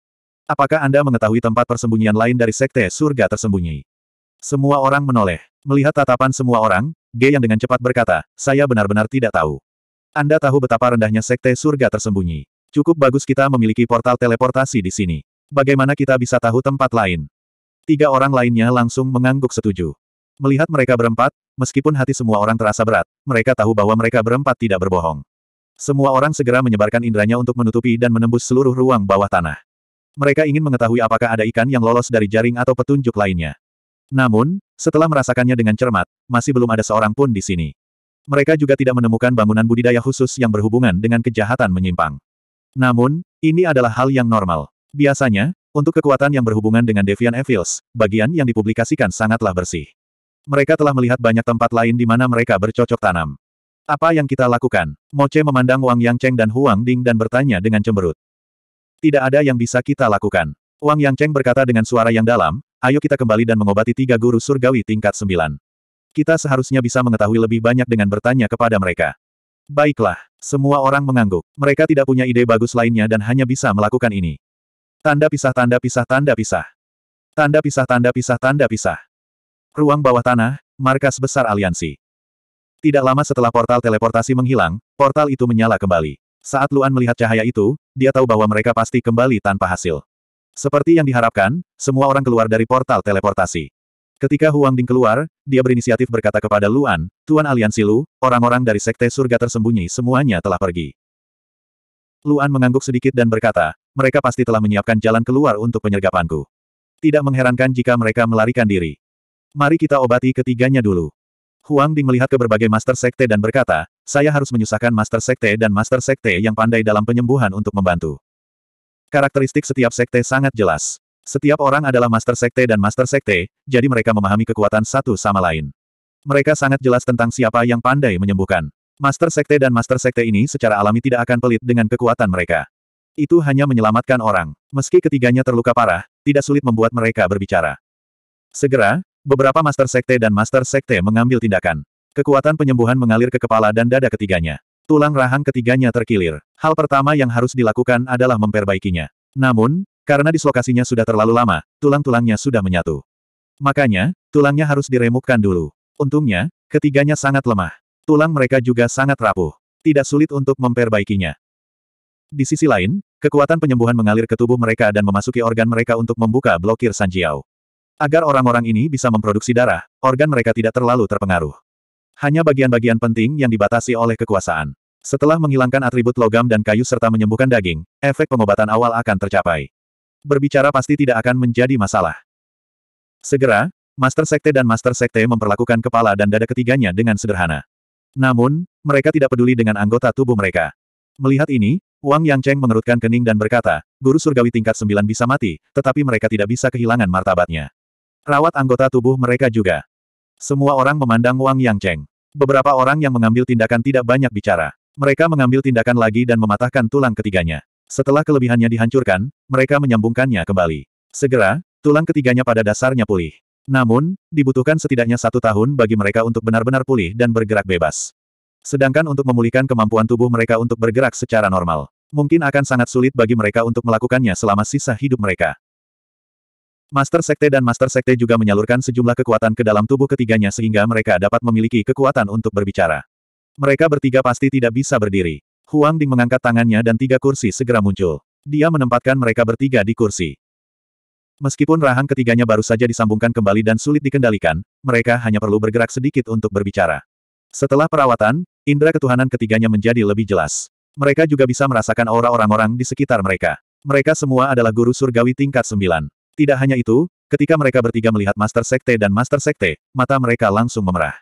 Apakah Anda mengetahui tempat persembunyian lain dari sekte surga tersembunyi? Semua orang menoleh. Melihat tatapan semua orang, Geyang dengan cepat berkata, saya benar-benar tidak tahu. Anda tahu betapa rendahnya sekte surga tersembunyi. Cukup bagus kita memiliki portal teleportasi di sini. Bagaimana kita bisa tahu tempat lain? Tiga orang lainnya langsung mengangguk setuju. Melihat mereka berempat, meskipun hati semua orang terasa berat, mereka tahu bahwa mereka berempat tidak berbohong. Semua orang segera menyebarkan inderanya untuk menutupi dan menembus seluruh ruang bawah tanah. Mereka ingin mengetahui apakah ada ikan yang lolos dari jaring atau petunjuk lainnya. Namun, setelah merasakannya dengan cermat, masih belum ada seorang pun di sini. Mereka juga tidak menemukan bangunan budidaya khusus yang berhubungan dengan kejahatan menyimpang. Namun, ini adalah hal yang normal. Biasanya, untuk kekuatan yang berhubungan dengan Devian Evils, bagian yang dipublikasikan sangatlah bersih. Mereka telah melihat banyak tempat lain di mana mereka bercocok tanam. Apa yang kita lakukan? Moce memandang Wang Yang Cheng dan Huang Ding dan bertanya dengan cemberut. Tidak ada yang bisa kita lakukan. Wang Yang Cheng berkata dengan suara yang dalam, ayo kita kembali dan mengobati tiga guru surgawi tingkat sembilan. Kita seharusnya bisa mengetahui lebih banyak dengan bertanya kepada mereka. Baiklah, semua orang mengangguk. Mereka tidak punya ide bagus lainnya dan hanya bisa melakukan ini. Tanda pisah tanda pisah tanda pisah. Tanda pisah tanda pisah tanda pisah. Ruang bawah tanah, markas besar aliansi. Tidak lama setelah portal teleportasi menghilang, portal itu menyala kembali. Saat Luan melihat cahaya itu, dia tahu bahwa mereka pasti kembali tanpa hasil. Seperti yang diharapkan, semua orang keluar dari portal teleportasi. Ketika Huang Ding keluar, dia berinisiatif berkata kepada Luan, Tuan Aliansi Lu, orang-orang dari Sekte Surga tersembunyi semuanya telah pergi. Luan mengangguk sedikit dan berkata, mereka pasti telah menyiapkan jalan keluar untuk penyergapanku. Tidak mengherankan jika mereka melarikan diri. Mari kita obati ketiganya dulu. Huang Ding melihat ke berbagai Master Sekte dan berkata, saya harus menyusahkan Master Sekte dan Master Sekte yang pandai dalam penyembuhan untuk membantu. Karakteristik setiap Sekte sangat jelas. Setiap orang adalah Master Sekte dan Master Sekte, jadi mereka memahami kekuatan satu sama lain. Mereka sangat jelas tentang siapa yang pandai menyembuhkan. Master Sekte dan Master Sekte ini secara alami tidak akan pelit dengan kekuatan mereka. Itu hanya menyelamatkan orang. Meski ketiganya terluka parah, tidak sulit membuat mereka berbicara. Segera, Beberapa Master Sekte dan Master Sekte mengambil tindakan. Kekuatan penyembuhan mengalir ke kepala dan dada ketiganya. Tulang rahang ketiganya terkilir. Hal pertama yang harus dilakukan adalah memperbaikinya. Namun, karena dislokasinya sudah terlalu lama, tulang-tulangnya sudah menyatu. Makanya, tulangnya harus diremukkan dulu. Untungnya, ketiganya sangat lemah. Tulang mereka juga sangat rapuh. Tidak sulit untuk memperbaikinya. Di sisi lain, kekuatan penyembuhan mengalir ke tubuh mereka dan memasuki organ mereka untuk membuka blokir Sanjiao. Agar orang-orang ini bisa memproduksi darah, organ mereka tidak terlalu terpengaruh. Hanya bagian-bagian penting yang dibatasi oleh kekuasaan. Setelah menghilangkan atribut logam dan kayu serta menyembuhkan daging, efek pengobatan awal akan tercapai. Berbicara pasti tidak akan menjadi masalah. Segera, Master Sekte dan Master Sekte memperlakukan kepala dan dada ketiganya dengan sederhana. Namun, mereka tidak peduli dengan anggota tubuh mereka. Melihat ini, Wang Yangcheng mengerutkan kening dan berkata, Guru Surgawi tingkat 9 bisa mati, tetapi mereka tidak bisa kehilangan martabatnya. Rawat anggota tubuh mereka juga. Semua orang memandang Wang Cheng. Beberapa orang yang mengambil tindakan tidak banyak bicara. Mereka mengambil tindakan lagi dan mematahkan tulang ketiganya. Setelah kelebihannya dihancurkan, mereka menyambungkannya kembali. Segera, tulang ketiganya pada dasarnya pulih. Namun, dibutuhkan setidaknya satu tahun bagi mereka untuk benar-benar pulih dan bergerak bebas. Sedangkan untuk memulihkan kemampuan tubuh mereka untuk bergerak secara normal, mungkin akan sangat sulit bagi mereka untuk melakukannya selama sisa hidup mereka. Master Sekte dan Master Sekte juga menyalurkan sejumlah kekuatan ke dalam tubuh ketiganya sehingga mereka dapat memiliki kekuatan untuk berbicara. Mereka bertiga pasti tidak bisa berdiri. Huang Ding mengangkat tangannya dan tiga kursi segera muncul. Dia menempatkan mereka bertiga di kursi. Meskipun rahang ketiganya baru saja disambungkan kembali dan sulit dikendalikan, mereka hanya perlu bergerak sedikit untuk berbicara. Setelah perawatan, indera ketuhanan ketiganya menjadi lebih jelas. Mereka juga bisa merasakan aura orang-orang di sekitar mereka. Mereka semua adalah guru surgawi tingkat sembilan. Tidak hanya itu, ketika mereka bertiga melihat Master Sekte dan Master Sekte, mata mereka langsung memerah.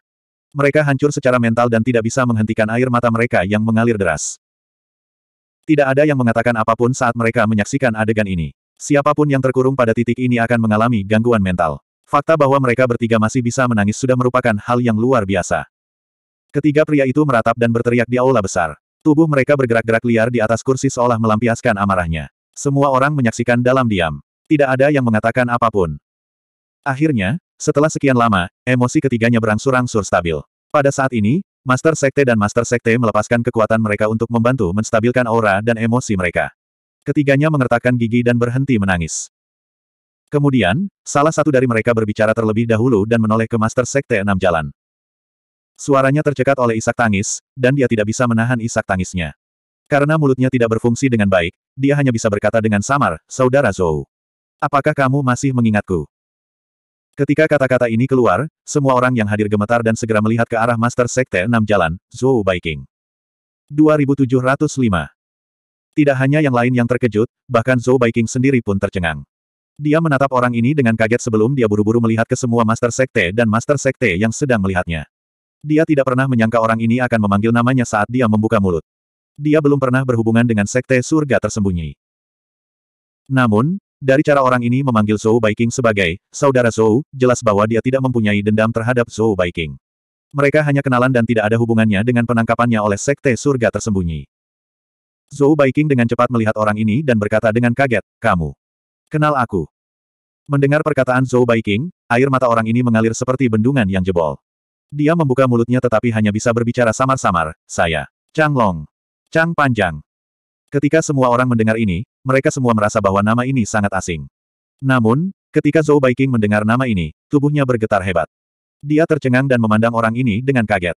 Mereka hancur secara mental dan tidak bisa menghentikan air mata mereka yang mengalir deras. Tidak ada yang mengatakan apapun saat mereka menyaksikan adegan ini. Siapapun yang terkurung pada titik ini akan mengalami gangguan mental. Fakta bahwa mereka bertiga masih bisa menangis sudah merupakan hal yang luar biasa. Ketiga pria itu meratap dan berteriak di aula besar. Tubuh mereka bergerak-gerak liar di atas kursi seolah melampiaskan amarahnya. Semua orang menyaksikan dalam diam. Tidak ada yang mengatakan apapun. Akhirnya, setelah sekian lama, emosi ketiganya berangsur-angsur stabil. Pada saat ini, Master Sekte dan Master Sekte melepaskan kekuatan mereka untuk membantu menstabilkan aura dan emosi mereka. Ketiganya mengertakkan gigi dan berhenti menangis. Kemudian, salah satu dari mereka berbicara terlebih dahulu dan menoleh ke Master Sekte Enam Jalan. Suaranya tercekat oleh isak tangis, dan dia tidak bisa menahan isak tangisnya. Karena mulutnya tidak berfungsi dengan baik, dia hanya bisa berkata dengan samar, Saudara Zhou. Apakah kamu masih mengingatku? Ketika kata-kata ini keluar, semua orang yang hadir gemetar dan segera melihat ke arah Master Sekte 6 Jalan, Zhou Baiking. 2705 Tidak hanya yang lain yang terkejut, bahkan Zhou Baiking sendiri pun tercengang. Dia menatap orang ini dengan kaget sebelum dia buru-buru melihat ke semua Master Sekte dan Master Sekte yang sedang melihatnya. Dia tidak pernah menyangka orang ini akan memanggil namanya saat dia membuka mulut. Dia belum pernah berhubungan dengan Sekte Surga Tersembunyi. Namun, dari cara orang ini memanggil Zhou Baiking sebagai saudara Zhou, jelas bahwa dia tidak mempunyai dendam terhadap Zhou Baiking. Mereka hanya kenalan dan tidak ada hubungannya dengan penangkapannya oleh Sekte Surga Tersembunyi. Zhou Baiking dengan cepat melihat orang ini dan berkata dengan kaget, kamu. Kenal aku. Mendengar perkataan Zhou Baiking, air mata orang ini mengalir seperti bendungan yang jebol. Dia membuka mulutnya tetapi hanya bisa berbicara samar-samar, saya. Chang Long. Chang Panjang. Ketika semua orang mendengar ini, mereka semua merasa bahwa nama ini sangat asing. Namun, ketika Zhou Baiking mendengar nama ini, tubuhnya bergetar hebat. Dia tercengang dan memandang orang ini dengan kaget.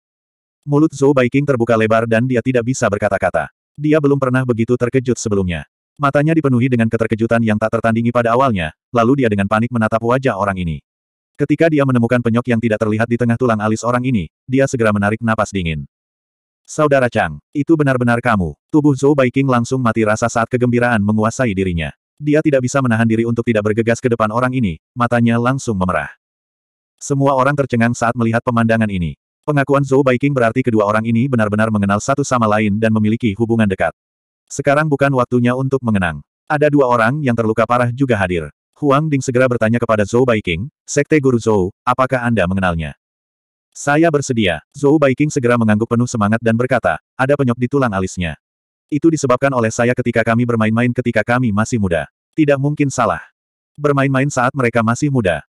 Mulut Zhou Baiking terbuka lebar dan dia tidak bisa berkata-kata. Dia belum pernah begitu terkejut sebelumnya. Matanya dipenuhi dengan keterkejutan yang tak tertandingi pada awalnya, lalu dia dengan panik menatap wajah orang ini. Ketika dia menemukan penyok yang tidak terlihat di tengah tulang alis orang ini, dia segera menarik napas dingin. Saudara Chang, itu benar-benar kamu. Tubuh Zhou Baiking langsung mati rasa saat kegembiraan menguasai dirinya. Dia tidak bisa menahan diri untuk tidak bergegas ke depan orang ini, matanya langsung memerah. Semua orang tercengang saat melihat pemandangan ini. Pengakuan Zhou Baiking berarti kedua orang ini benar-benar mengenal satu sama lain dan memiliki hubungan dekat. Sekarang bukan waktunya untuk mengenang. Ada dua orang yang terluka parah juga hadir. Huang Ding segera bertanya kepada Zhou Baiking, Sekte Guru Zhou, apakah Anda mengenalnya? Saya bersedia. Zhou Baiking segera mengangguk penuh semangat dan berkata, ada penyok di tulang alisnya. Itu disebabkan oleh saya ketika kami bermain-main ketika kami masih muda. Tidak mungkin salah. Bermain-main saat mereka masih muda.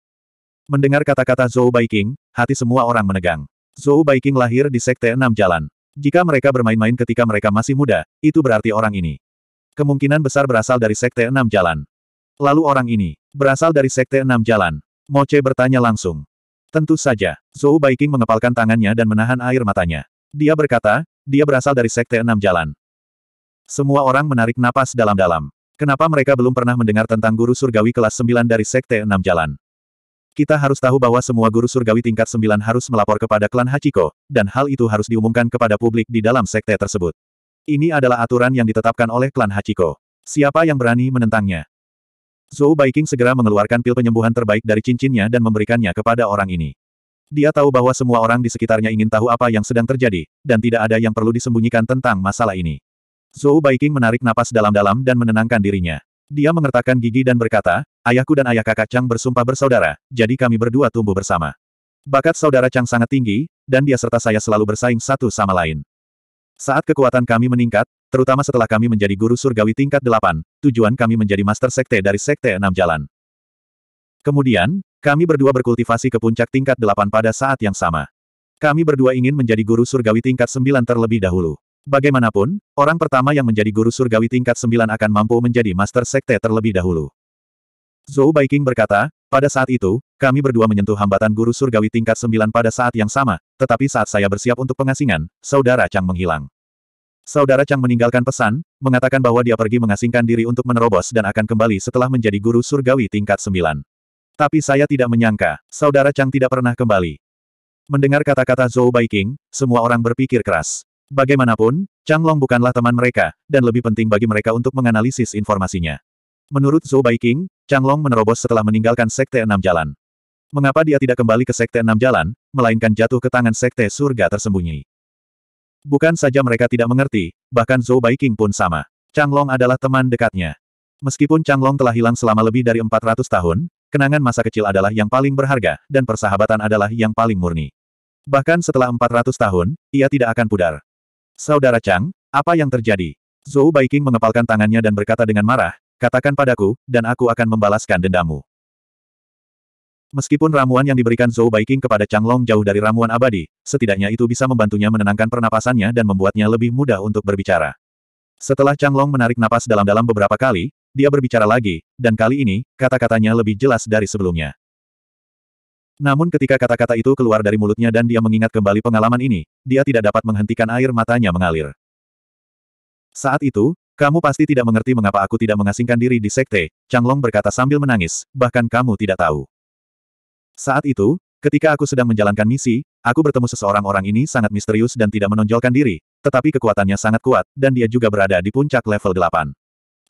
Mendengar kata-kata Zhou Baiking, hati semua orang menegang. Zhou Baiking lahir di Sekte Enam Jalan. Jika mereka bermain-main ketika mereka masih muda, itu berarti orang ini. Kemungkinan besar berasal dari Sekte Enam Jalan. Lalu orang ini, berasal dari Sekte Enam Jalan. Moce bertanya langsung. Tentu saja, Zhou Baiking mengepalkan tangannya dan menahan air matanya. Dia berkata, dia berasal dari Sekte Enam Jalan. Semua orang menarik napas dalam-dalam. Kenapa mereka belum pernah mendengar tentang guru surgawi kelas 9 dari Sekte Enam Jalan? Kita harus tahu bahwa semua guru surgawi tingkat 9 harus melapor kepada klan Hachiko, dan hal itu harus diumumkan kepada publik di dalam sekte tersebut. Ini adalah aturan yang ditetapkan oleh klan Hachiko. Siapa yang berani menentangnya? Zhou Baiking segera mengeluarkan pil penyembuhan terbaik dari cincinnya dan memberikannya kepada orang ini. Dia tahu bahwa semua orang di sekitarnya ingin tahu apa yang sedang terjadi, dan tidak ada yang perlu disembunyikan tentang masalah ini. Zhou Baiking menarik napas dalam-dalam dan menenangkan dirinya. Dia mengertakkan gigi dan berkata, Ayahku dan ayah kakak Chang bersumpah bersaudara, jadi kami berdua tumbuh bersama. Bakat saudara Chang sangat tinggi, dan dia serta saya selalu bersaing satu sama lain. Saat kekuatan kami meningkat, terutama setelah kami menjadi guru surgawi tingkat 8, tujuan kami menjadi master sekte dari sekte 6 jalan. Kemudian, kami berdua berkultivasi ke puncak tingkat 8 pada saat yang sama. Kami berdua ingin menjadi guru surgawi tingkat 9 terlebih dahulu. Bagaimanapun, orang pertama yang menjadi guru surgawi tingkat 9 akan mampu menjadi master sekte terlebih dahulu. Zhou Baiking berkata, pada saat itu, kami berdua menyentuh hambatan guru surgawi tingkat 9 pada saat yang sama, tetapi saat saya bersiap untuk pengasingan, saudara Chang menghilang. Saudara Chang meninggalkan pesan, mengatakan bahwa dia pergi mengasingkan diri untuk menerobos dan akan kembali setelah menjadi guru surgawi tingkat 9. Tapi saya tidak menyangka, saudara Chang tidak pernah kembali. Mendengar kata-kata Zhou Baiking, semua orang berpikir keras. Bagaimanapun, Chang Long bukanlah teman mereka, dan lebih penting bagi mereka untuk menganalisis informasinya. Menurut Zhou Baiking, Chang Long menerobos setelah meninggalkan Sekte Enam Jalan. Mengapa dia tidak kembali ke Sekte Enam Jalan, melainkan jatuh ke tangan Sekte Surga tersembunyi? Bukan saja mereka tidak mengerti, bahkan Zhou Baiking pun sama. Chang Long adalah teman dekatnya. Meskipun Chang Long telah hilang selama lebih dari 400 tahun, kenangan masa kecil adalah yang paling berharga, dan persahabatan adalah yang paling murni. Bahkan setelah 400 tahun, ia tidak akan pudar. Saudara Chang, apa yang terjadi? Zhou Baiking mengepalkan tangannya dan berkata dengan marah, Katakan padaku, dan aku akan membalaskan dendamu. Meskipun ramuan yang diberikan Zhou Baiking kepada Changlong jauh dari ramuan abadi, setidaknya itu bisa membantunya menenangkan pernapasannya dan membuatnya lebih mudah untuk berbicara. Setelah Changlong menarik napas dalam-dalam beberapa kali, dia berbicara lagi, dan kali ini, kata-katanya lebih jelas dari sebelumnya. Namun ketika kata-kata itu keluar dari mulutnya dan dia mengingat kembali pengalaman ini, dia tidak dapat menghentikan air matanya mengalir. Saat itu, kamu pasti tidak mengerti mengapa aku tidak mengasingkan diri di sekte, Changlong berkata sambil menangis, bahkan kamu tidak tahu. Saat itu, ketika aku sedang menjalankan misi, aku bertemu seseorang orang ini sangat misterius dan tidak menonjolkan diri, tetapi kekuatannya sangat kuat, dan dia juga berada di puncak level 8.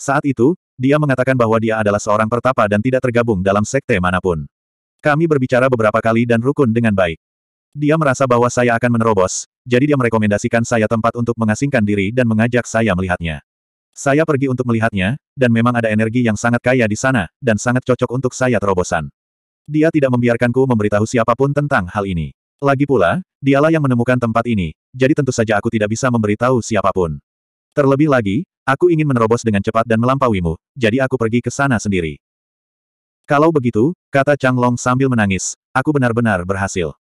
Saat itu, dia mengatakan bahwa dia adalah seorang pertapa dan tidak tergabung dalam sekte manapun. Kami berbicara beberapa kali dan rukun dengan baik. Dia merasa bahwa saya akan menerobos, jadi dia merekomendasikan saya tempat untuk mengasingkan diri dan mengajak saya melihatnya. Saya pergi untuk melihatnya, dan memang ada energi yang sangat kaya di sana, dan sangat cocok untuk saya terobosan. Dia tidak membiarkanku memberitahu siapapun tentang hal ini. Lagi pula, dialah yang menemukan tempat ini, jadi tentu saja aku tidak bisa memberitahu siapapun. Terlebih lagi, aku ingin menerobos dengan cepat dan melampauimu, jadi aku pergi ke sana sendiri. Kalau begitu, kata Chang Long sambil menangis, aku benar-benar berhasil.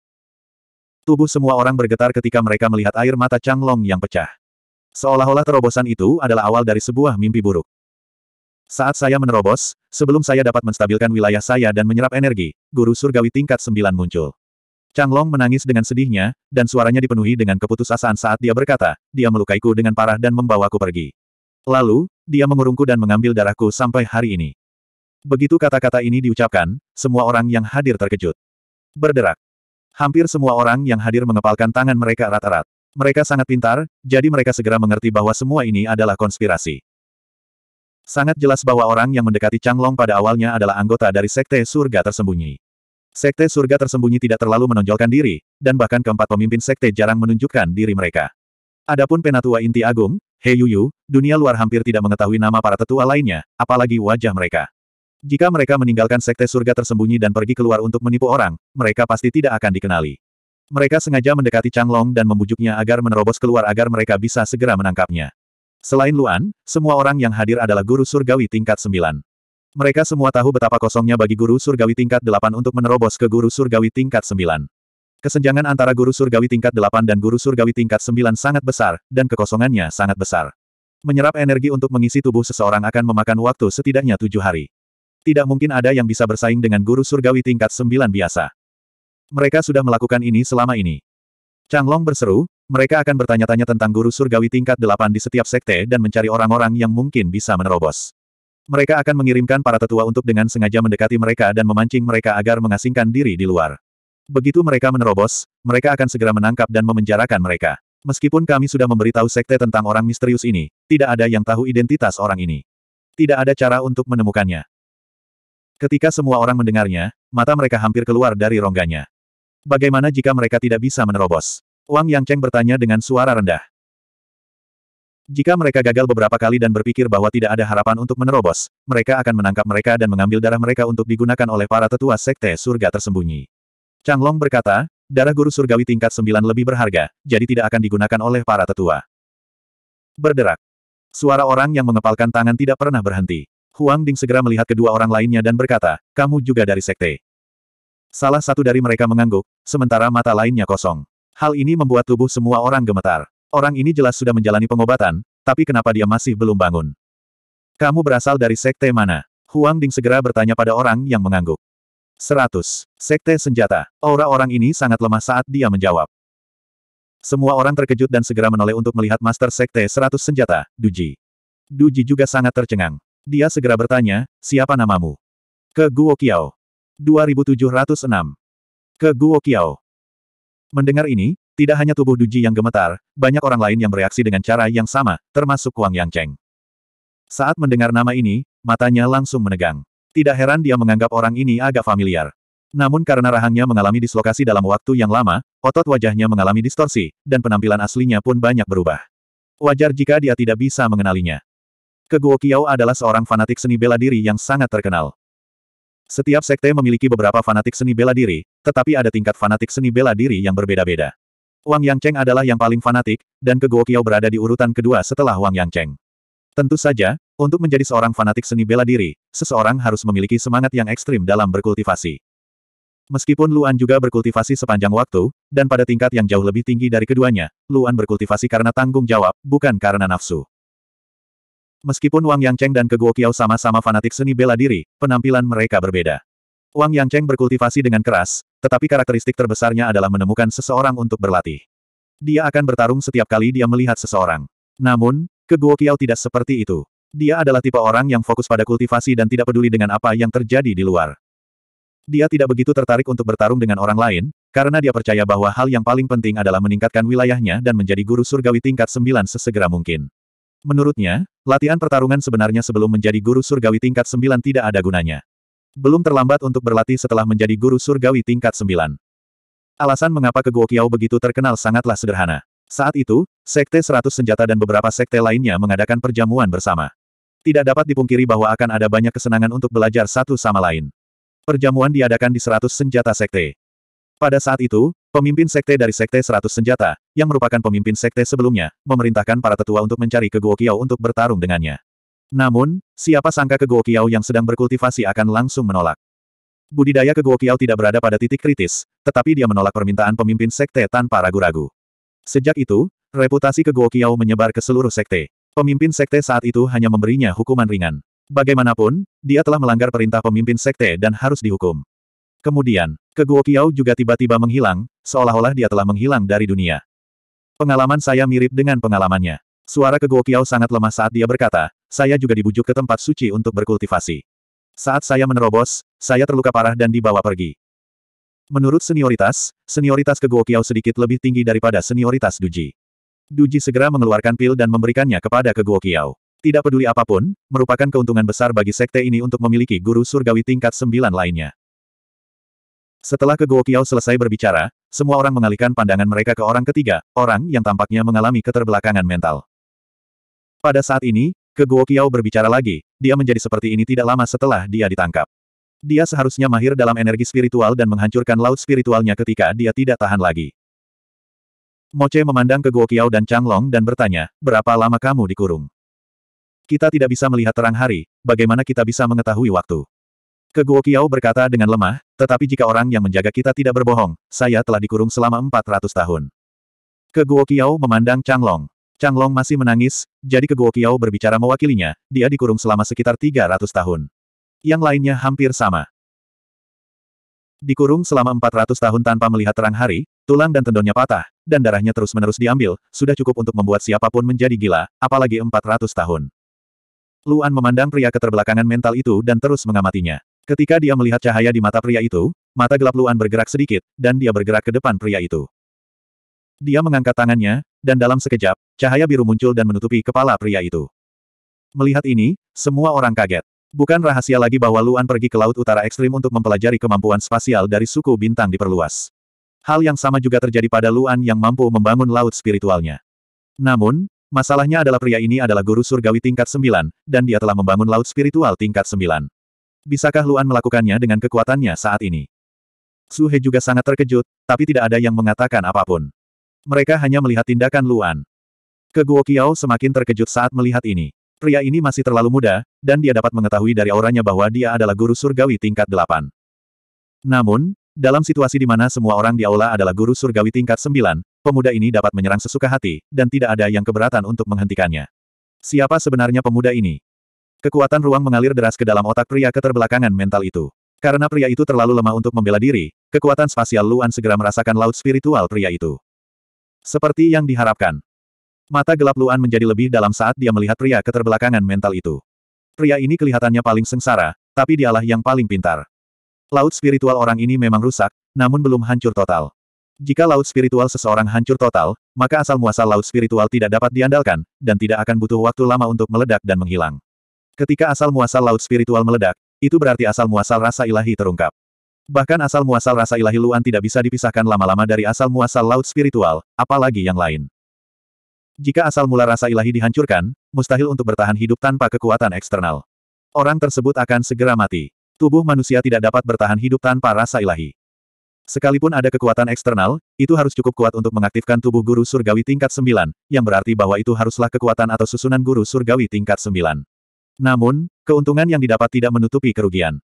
Tubuh semua orang bergetar ketika mereka melihat air mata Chang Long yang pecah. Seolah-olah terobosan itu adalah awal dari sebuah mimpi buruk. Saat saya menerobos, sebelum saya dapat menstabilkan wilayah saya dan menyerap energi, guru surgawi tingkat Sembilan muncul. Changlong menangis dengan sedihnya, dan suaranya dipenuhi dengan keputusasaan saat dia berkata, dia melukaiku dengan parah dan membawaku pergi. Lalu, dia mengurungku dan mengambil darahku sampai hari ini. Begitu kata-kata ini diucapkan, semua orang yang hadir terkejut. Berderak. Hampir semua orang yang hadir mengepalkan tangan mereka erat-erat. Mereka sangat pintar, jadi mereka segera mengerti bahwa semua ini adalah konspirasi. Sangat jelas bahwa orang yang mendekati Chang Long pada awalnya adalah anggota dari Sekte Surga Tersembunyi. Sekte Surga Tersembunyi tidak terlalu menonjolkan diri, dan bahkan keempat pemimpin Sekte jarang menunjukkan diri mereka. Adapun Penatua Inti Agung, He Yuyu, dunia luar hampir tidak mengetahui nama para tetua lainnya, apalagi wajah mereka. Jika mereka meninggalkan Sekte Surga Tersembunyi dan pergi keluar untuk menipu orang, mereka pasti tidak akan dikenali. Mereka sengaja mendekati Changlong dan membujuknya agar menerobos keluar agar mereka bisa segera menangkapnya. Selain Luan, semua orang yang hadir adalah guru surgawi tingkat 9. Mereka semua tahu betapa kosongnya bagi guru surgawi tingkat 8 untuk menerobos ke guru surgawi tingkat 9. Kesenjangan antara guru surgawi tingkat 8 dan guru surgawi tingkat 9 sangat besar, dan kekosongannya sangat besar. Menyerap energi untuk mengisi tubuh seseorang akan memakan waktu setidaknya tujuh hari. Tidak mungkin ada yang bisa bersaing dengan guru surgawi tingkat 9 biasa. Mereka sudah melakukan ini selama ini. Chang Long berseru, mereka akan bertanya-tanya tentang guru surgawi tingkat delapan di setiap sekte dan mencari orang-orang yang mungkin bisa menerobos. Mereka akan mengirimkan para tetua untuk dengan sengaja mendekati mereka dan memancing mereka agar mengasingkan diri di luar. Begitu mereka menerobos, mereka akan segera menangkap dan memenjarakan mereka. Meskipun kami sudah memberitahu sekte tentang orang misterius ini, tidak ada yang tahu identitas orang ini. Tidak ada cara untuk menemukannya. Ketika semua orang mendengarnya, mata mereka hampir keluar dari rongganya. Bagaimana jika mereka tidak bisa menerobos? Wang Yang Cheng bertanya dengan suara rendah. Jika mereka gagal beberapa kali dan berpikir bahwa tidak ada harapan untuk menerobos, mereka akan menangkap mereka dan mengambil darah mereka untuk digunakan oleh para tetua sekte surga tersembunyi. Changlong berkata, darah guru surgawi tingkat 9 lebih berharga, jadi tidak akan digunakan oleh para tetua. Berderak. Suara orang yang mengepalkan tangan tidak pernah berhenti. Huang Ding segera melihat kedua orang lainnya dan berkata, kamu juga dari sekte. Salah satu dari mereka mengangguk, sementara mata lainnya kosong. Hal ini membuat tubuh semua orang gemetar. Orang ini jelas sudah menjalani pengobatan, tapi kenapa dia masih belum bangun? Kamu berasal dari sekte mana? Huang Ding segera bertanya pada orang yang mengangguk. 100. Sekte senjata. Aura orang ini sangat lemah saat dia menjawab. Semua orang terkejut dan segera menoleh untuk melihat Master Sekte 100 senjata, Duji. Duji juga sangat tercengang. Dia segera bertanya, siapa namamu? Ke Guo Qiao. 2706. Ke Guo Qiao. Mendengar ini, tidak hanya tubuh Duji yang gemetar, banyak orang lain yang bereaksi dengan cara yang sama, termasuk Kuang Yang Cheng. Saat mendengar nama ini, matanya langsung menegang. Tidak heran dia menganggap orang ini agak familiar. Namun karena rahangnya mengalami dislokasi dalam waktu yang lama, otot wajahnya mengalami distorsi, dan penampilan aslinya pun banyak berubah. Wajar jika dia tidak bisa mengenalinya. Keguo Kiao adalah seorang fanatik seni bela diri yang sangat terkenal. Setiap sekte memiliki beberapa fanatik seni bela diri, tetapi ada tingkat fanatik seni bela diri yang berbeda-beda. Wang Yangcheng adalah yang paling fanatik, dan Ke Kiao berada di urutan kedua setelah Wang Yangcheng. Tentu saja, untuk menjadi seorang fanatik seni bela diri, seseorang harus memiliki semangat yang ekstrim dalam berkultivasi. Meskipun Luan juga berkultivasi sepanjang waktu, dan pada tingkat yang jauh lebih tinggi dari keduanya, Luan berkultivasi karena tanggung jawab, bukan karena nafsu. Meskipun Wang Yangcheng dan Keguo Qiao sama-sama fanatik seni bela diri, penampilan mereka berbeda. Wang Yangcheng berkultivasi dengan keras, tetapi karakteristik terbesarnya adalah menemukan seseorang untuk berlatih. Dia akan bertarung setiap kali dia melihat seseorang. Namun, Keguo Qiao tidak seperti itu. Dia adalah tipe orang yang fokus pada kultivasi dan tidak peduli dengan apa yang terjadi di luar. Dia tidak begitu tertarik untuk bertarung dengan orang lain, karena dia percaya bahwa hal yang paling penting adalah meningkatkan wilayahnya dan menjadi guru surgawi tingkat 9 sesegera mungkin. Menurutnya, latihan pertarungan sebenarnya sebelum menjadi guru surgawi tingkat 9 tidak ada gunanya. Belum terlambat untuk berlatih setelah menjadi guru surgawi tingkat 9. Alasan mengapa Keguo Kiao begitu terkenal sangatlah sederhana. Saat itu, Sekte 100 Senjata dan beberapa sekte lainnya mengadakan perjamuan bersama. Tidak dapat dipungkiri bahwa akan ada banyak kesenangan untuk belajar satu sama lain. Perjamuan diadakan di 100 senjata sekte. Pada saat itu, Pemimpin sekte dari Sekte Seratus Senjata, yang merupakan pemimpin sekte sebelumnya, memerintahkan para tetua untuk mencari Ke Guo Kiao untuk bertarung dengannya. Namun, siapa sangka Ke Guo Kiao yang sedang berkultivasi akan langsung menolak. Budidaya Ke Guo Kiao tidak berada pada titik kritis, tetapi dia menolak permintaan pemimpin sekte tanpa ragu-ragu. Sejak itu, reputasi Ke Guo Kiao menyebar ke seluruh sekte. Pemimpin sekte saat itu hanya memberinya hukuman ringan. Bagaimanapun, dia telah melanggar perintah pemimpin sekte dan harus dihukum. Kemudian, Keguo Qiao juga tiba-tiba menghilang, seolah-olah dia telah menghilang dari dunia. Pengalaman saya mirip dengan pengalamannya. Suara Keguo Qiao sangat lemah saat dia berkata, saya juga dibujuk ke tempat suci untuk berkultivasi. Saat saya menerobos, saya terluka parah dan dibawa pergi. Menurut senioritas, senioritas Keguo Qiao sedikit lebih tinggi daripada senioritas Duji. Duji segera mengeluarkan pil dan memberikannya kepada Keguo Qiao. Tidak peduli apapun, merupakan keuntungan besar bagi sekte ini untuk memiliki guru surgawi tingkat sembilan lainnya. Setelah Guo Kiao selesai berbicara, semua orang mengalihkan pandangan mereka ke orang ketiga, orang yang tampaknya mengalami keterbelakangan mental. Pada saat ini, Guo Kiao berbicara lagi, dia menjadi seperti ini tidak lama setelah dia ditangkap. Dia seharusnya mahir dalam energi spiritual dan menghancurkan laut spiritualnya ketika dia tidak tahan lagi. Moce memandang ke Guo Qiao dan Changlong dan bertanya, berapa lama kamu dikurung? Kita tidak bisa melihat terang hari, bagaimana kita bisa mengetahui waktu? Ke Keguo Kiao berkata dengan lemah, tetapi jika orang yang menjaga kita tidak berbohong, saya telah dikurung selama 400 tahun. Ke Keguo Kiao memandang Changlong. Changlong masih menangis, jadi Ke Keguo Kiao berbicara mewakilinya, dia dikurung selama sekitar 300 tahun. Yang lainnya hampir sama. Dikurung selama 400 tahun tanpa melihat terang hari, tulang dan tendonnya patah, dan darahnya terus-menerus diambil, sudah cukup untuk membuat siapapun menjadi gila, apalagi 400 tahun. Luan memandang pria keterbelakangan mental itu dan terus mengamatinya. Ketika dia melihat cahaya di mata pria itu, mata gelap Luan bergerak sedikit, dan dia bergerak ke depan pria itu. Dia mengangkat tangannya, dan dalam sekejap, cahaya biru muncul dan menutupi kepala pria itu. Melihat ini, semua orang kaget. Bukan rahasia lagi bahwa Luan pergi ke Laut Utara Ekstrim untuk mempelajari kemampuan spasial dari suku bintang diperluas. Hal yang sama juga terjadi pada Luan yang mampu membangun laut spiritualnya. Namun, masalahnya adalah pria ini adalah guru surgawi tingkat 9, dan dia telah membangun laut spiritual tingkat 9. Bisakah Luan melakukannya dengan kekuatannya saat ini? Suhe juga sangat terkejut, tapi tidak ada yang mengatakan apapun. Mereka hanya melihat tindakan Luan. Ke Guo Qiao semakin terkejut saat melihat ini. Pria ini masih terlalu muda, dan dia dapat mengetahui dari auranya bahwa dia adalah guru surgawi tingkat delapan. Namun, dalam situasi di mana semua orang di aula adalah guru surgawi tingkat sembilan, pemuda ini dapat menyerang sesuka hati, dan tidak ada yang keberatan untuk menghentikannya. Siapa sebenarnya pemuda ini? Kekuatan ruang mengalir deras ke dalam otak pria keterbelakangan mental itu. Karena pria itu terlalu lemah untuk membela diri, kekuatan spasial Luan segera merasakan laut spiritual pria itu. Seperti yang diharapkan. Mata gelap Luan menjadi lebih dalam saat dia melihat pria keterbelakangan mental itu. Pria ini kelihatannya paling sengsara, tapi dialah yang paling pintar. Laut spiritual orang ini memang rusak, namun belum hancur total. Jika laut spiritual seseorang hancur total, maka asal-muasal laut spiritual tidak dapat diandalkan, dan tidak akan butuh waktu lama untuk meledak dan menghilang. Ketika asal-muasal laut spiritual meledak, itu berarti asal-muasal rasa ilahi terungkap. Bahkan asal-muasal rasa ilahi Luan tidak bisa dipisahkan lama-lama dari asal-muasal laut spiritual, apalagi yang lain. Jika asal mula rasa ilahi dihancurkan, mustahil untuk bertahan hidup tanpa kekuatan eksternal. Orang tersebut akan segera mati. Tubuh manusia tidak dapat bertahan hidup tanpa rasa ilahi. Sekalipun ada kekuatan eksternal, itu harus cukup kuat untuk mengaktifkan tubuh guru surgawi tingkat 9, yang berarti bahwa itu haruslah kekuatan atau susunan guru surgawi tingkat 9. Namun, keuntungan yang didapat tidak menutupi kerugian.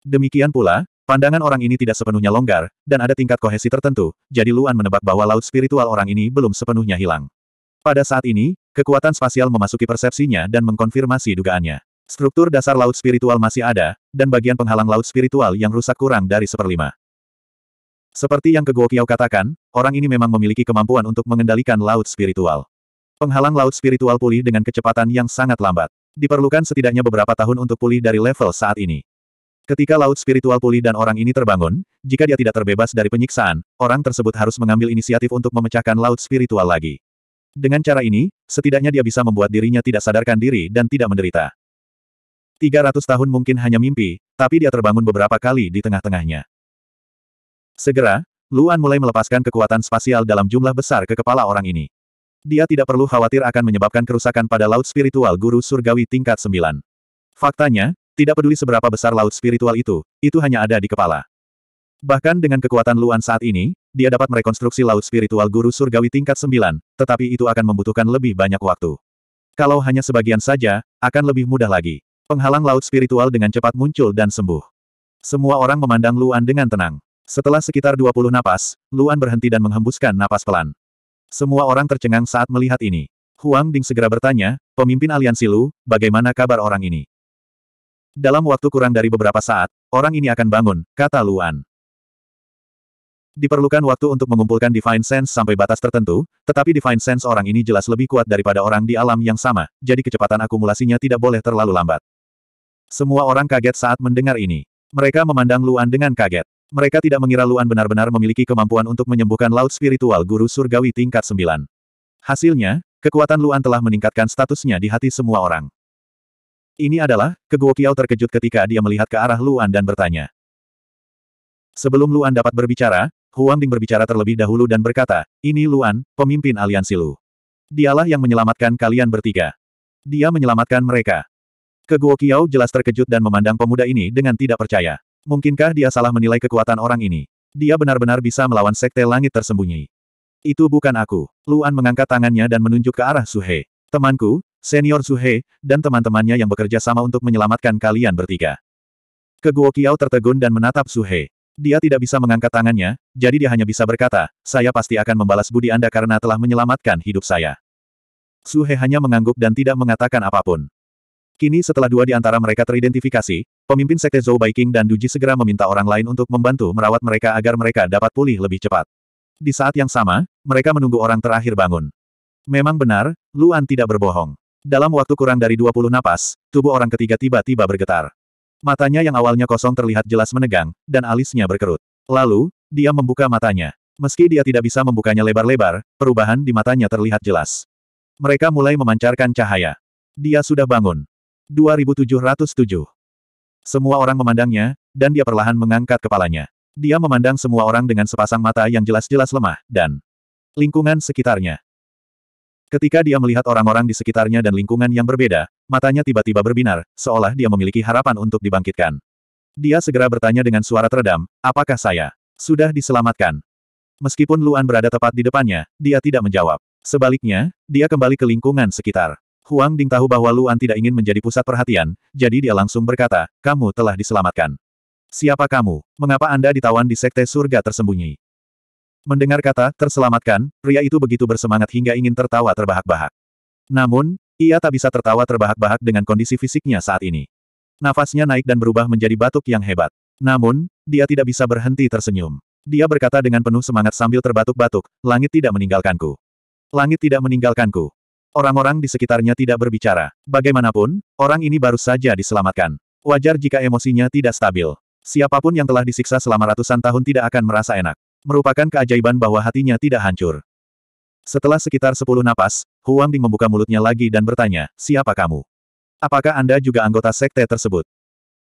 Demikian pula, pandangan orang ini tidak sepenuhnya longgar, dan ada tingkat kohesi tertentu, jadi Luan menebak bahwa laut spiritual orang ini belum sepenuhnya hilang. Pada saat ini, kekuatan spasial memasuki persepsinya dan mengkonfirmasi dugaannya. Struktur dasar laut spiritual masih ada, dan bagian penghalang laut spiritual yang rusak kurang dari seperlima. Seperti yang Keguo Kiao katakan, orang ini memang memiliki kemampuan untuk mengendalikan laut spiritual. Penghalang laut spiritual pulih dengan kecepatan yang sangat lambat. Diperlukan setidaknya beberapa tahun untuk pulih dari level saat ini. Ketika laut spiritual pulih dan orang ini terbangun, jika dia tidak terbebas dari penyiksaan, orang tersebut harus mengambil inisiatif untuk memecahkan laut spiritual lagi. Dengan cara ini, setidaknya dia bisa membuat dirinya tidak sadarkan diri dan tidak menderita. 300 tahun mungkin hanya mimpi, tapi dia terbangun beberapa kali di tengah-tengahnya. Segera, Luan mulai melepaskan kekuatan spasial dalam jumlah besar ke kepala orang ini. Dia tidak perlu khawatir akan menyebabkan kerusakan pada laut spiritual guru surgawi tingkat 9. Faktanya, tidak peduli seberapa besar laut spiritual itu, itu hanya ada di kepala. Bahkan dengan kekuatan Luan saat ini, dia dapat merekonstruksi laut spiritual guru surgawi tingkat 9, tetapi itu akan membutuhkan lebih banyak waktu. Kalau hanya sebagian saja, akan lebih mudah lagi. Penghalang laut spiritual dengan cepat muncul dan sembuh. Semua orang memandang Luan dengan tenang. Setelah sekitar 20 napas, Luan berhenti dan menghembuskan napas pelan. Semua orang tercengang saat melihat ini. Huang Ding segera bertanya, pemimpin aliansi Lu, bagaimana kabar orang ini? Dalam waktu kurang dari beberapa saat, orang ini akan bangun, kata Luan. Diperlukan waktu untuk mengumpulkan Divine Sense sampai batas tertentu, tetapi Divine Sense orang ini jelas lebih kuat daripada orang di alam yang sama, jadi kecepatan akumulasinya tidak boleh terlalu lambat. Semua orang kaget saat mendengar ini. Mereka memandang Luan dengan kaget. Mereka tidak mengira Luan benar-benar memiliki kemampuan untuk menyembuhkan laut spiritual guru surgawi tingkat 9. Hasilnya, kekuatan Luan telah meningkatkan statusnya di hati semua orang. Ini adalah, Keguo Kiao terkejut ketika dia melihat ke arah Luan dan bertanya. Sebelum Luan dapat berbicara, Huang Ding berbicara terlebih dahulu dan berkata, ini Luan, pemimpin aliansi Lu. Dialah yang menyelamatkan kalian bertiga. Dia menyelamatkan mereka. Keguo Kiao jelas terkejut dan memandang pemuda ini dengan tidak percaya. Mungkinkah dia salah menilai kekuatan orang ini? Dia benar-benar bisa melawan sekte langit tersembunyi. Itu bukan aku. Luan mengangkat tangannya dan menunjuk ke arah Suhe. Temanku, senior Suhe, dan teman-temannya yang bekerja sama untuk menyelamatkan kalian bertiga. Keguo Kiao tertegun dan menatap Suhe. Dia tidak bisa mengangkat tangannya, jadi dia hanya bisa berkata, saya pasti akan membalas budi Anda karena telah menyelamatkan hidup saya. Suhe hanya mengangguk dan tidak mengatakan apapun. Kini setelah dua di antara mereka teridentifikasi, Pemimpin Sekte Zhou Baiking dan Duji segera meminta orang lain untuk membantu merawat mereka agar mereka dapat pulih lebih cepat. Di saat yang sama, mereka menunggu orang terakhir bangun. Memang benar, Luan tidak berbohong. Dalam waktu kurang dari 20 napas, tubuh orang ketiga tiba-tiba bergetar. Matanya yang awalnya kosong terlihat jelas menegang, dan alisnya berkerut. Lalu, dia membuka matanya. Meski dia tidak bisa membukanya lebar-lebar, perubahan di matanya terlihat jelas. Mereka mulai memancarkan cahaya. Dia sudah bangun. 2707 semua orang memandangnya, dan dia perlahan mengangkat kepalanya. Dia memandang semua orang dengan sepasang mata yang jelas-jelas lemah, dan lingkungan sekitarnya. Ketika dia melihat orang-orang di sekitarnya dan lingkungan yang berbeda, matanya tiba-tiba berbinar, seolah dia memiliki harapan untuk dibangkitkan. Dia segera bertanya dengan suara teredam, apakah saya sudah diselamatkan? Meskipun Luan berada tepat di depannya, dia tidak menjawab. Sebaliknya, dia kembali ke lingkungan sekitar. Huang Ding tahu bahwa Luan tidak ingin menjadi pusat perhatian, jadi dia langsung berkata, kamu telah diselamatkan. Siapa kamu? Mengapa Anda ditawan di sekte surga tersembunyi? Mendengar kata, terselamatkan, pria itu begitu bersemangat hingga ingin tertawa terbahak-bahak. Namun, ia tak bisa tertawa terbahak-bahak dengan kondisi fisiknya saat ini. Nafasnya naik dan berubah menjadi batuk yang hebat. Namun, dia tidak bisa berhenti tersenyum. Dia berkata dengan penuh semangat sambil terbatuk-batuk, langit tidak meninggalkanku. Langit tidak meninggalkanku. Orang-orang di sekitarnya tidak berbicara. Bagaimanapun, orang ini baru saja diselamatkan. Wajar jika emosinya tidak stabil. Siapapun yang telah disiksa selama ratusan tahun tidak akan merasa enak. Merupakan keajaiban bahwa hatinya tidak hancur. Setelah sekitar sepuluh napas, Huang Ding membuka mulutnya lagi dan bertanya, siapa kamu? Apakah Anda juga anggota sekte tersebut?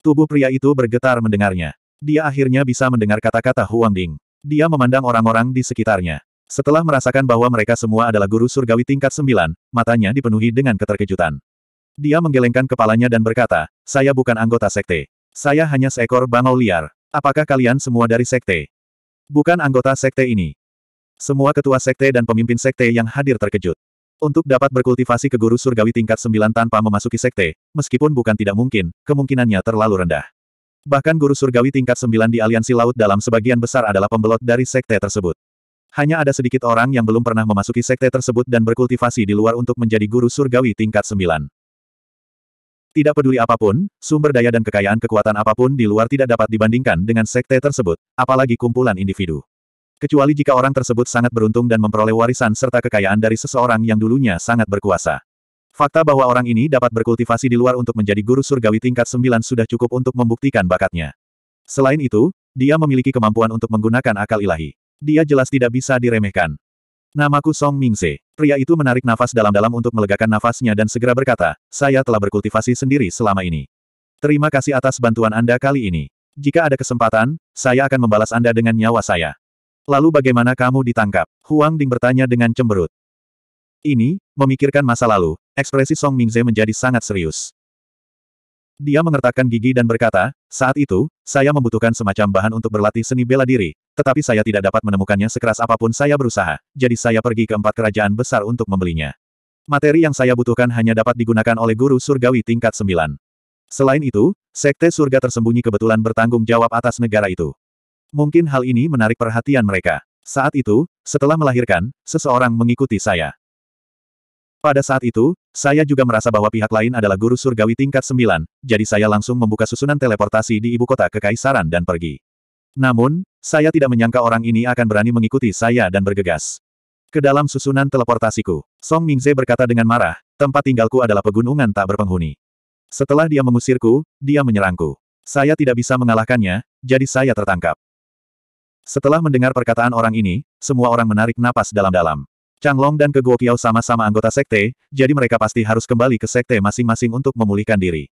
Tubuh pria itu bergetar mendengarnya. Dia akhirnya bisa mendengar kata-kata Huang Ding. Dia memandang orang-orang di sekitarnya. Setelah merasakan bahwa mereka semua adalah guru surgawi tingkat sembilan, matanya dipenuhi dengan keterkejutan. Dia menggelengkan kepalanya dan berkata, saya bukan anggota sekte. Saya hanya seekor bangau liar. Apakah kalian semua dari sekte? Bukan anggota sekte ini. Semua ketua sekte dan pemimpin sekte yang hadir terkejut. Untuk dapat berkultivasi ke guru surgawi tingkat sembilan tanpa memasuki sekte, meskipun bukan tidak mungkin, kemungkinannya terlalu rendah. Bahkan guru surgawi tingkat sembilan di aliansi laut dalam sebagian besar adalah pembelot dari sekte tersebut. Hanya ada sedikit orang yang belum pernah memasuki sekte tersebut dan berkultivasi di luar untuk menjadi guru surgawi tingkat 9. Tidak peduli apapun, sumber daya dan kekayaan kekuatan apapun di luar tidak dapat dibandingkan dengan sekte tersebut, apalagi kumpulan individu. Kecuali jika orang tersebut sangat beruntung dan memperoleh warisan serta kekayaan dari seseorang yang dulunya sangat berkuasa. Fakta bahwa orang ini dapat berkultivasi di luar untuk menjadi guru surgawi tingkat 9 sudah cukup untuk membuktikan bakatnya. Selain itu, dia memiliki kemampuan untuk menggunakan akal ilahi. Dia jelas tidak bisa diremehkan. Namaku Song Mingze. Pria itu menarik nafas dalam-dalam untuk melegakan nafasnya dan segera berkata, saya telah berkultivasi sendiri selama ini. Terima kasih atas bantuan Anda kali ini. Jika ada kesempatan, saya akan membalas Anda dengan nyawa saya. Lalu bagaimana kamu ditangkap? Huang Ding bertanya dengan cemberut. Ini, memikirkan masa lalu, ekspresi Song Mingze menjadi sangat serius. Dia mengertakkan gigi dan berkata, saat itu, saya membutuhkan semacam bahan untuk berlatih seni bela diri, tetapi saya tidak dapat menemukannya sekeras apapun saya berusaha, jadi saya pergi ke empat kerajaan besar untuk membelinya. Materi yang saya butuhkan hanya dapat digunakan oleh guru surgawi tingkat sembilan. Selain itu, sekte surga tersembunyi kebetulan bertanggung jawab atas negara itu. Mungkin hal ini menarik perhatian mereka. Saat itu, setelah melahirkan, seseorang mengikuti saya. Pada saat itu, saya juga merasa bahwa pihak lain adalah guru surgawi tingkat 9, jadi saya langsung membuka susunan teleportasi di ibu kota kekaisaran dan pergi. Namun, saya tidak menyangka orang ini akan berani mengikuti saya dan bergegas. Ke dalam susunan teleportasiku, Song Mingze berkata dengan marah, tempat tinggalku adalah pegunungan tak berpenghuni. Setelah dia mengusirku, dia menyerangku. Saya tidak bisa mengalahkannya, jadi saya tertangkap. Setelah mendengar perkataan orang ini, semua orang menarik napas dalam-dalam. Chang Long dan Keguo Kiao sama-sama anggota sekte, jadi mereka pasti harus kembali ke sekte masing-masing untuk memulihkan diri.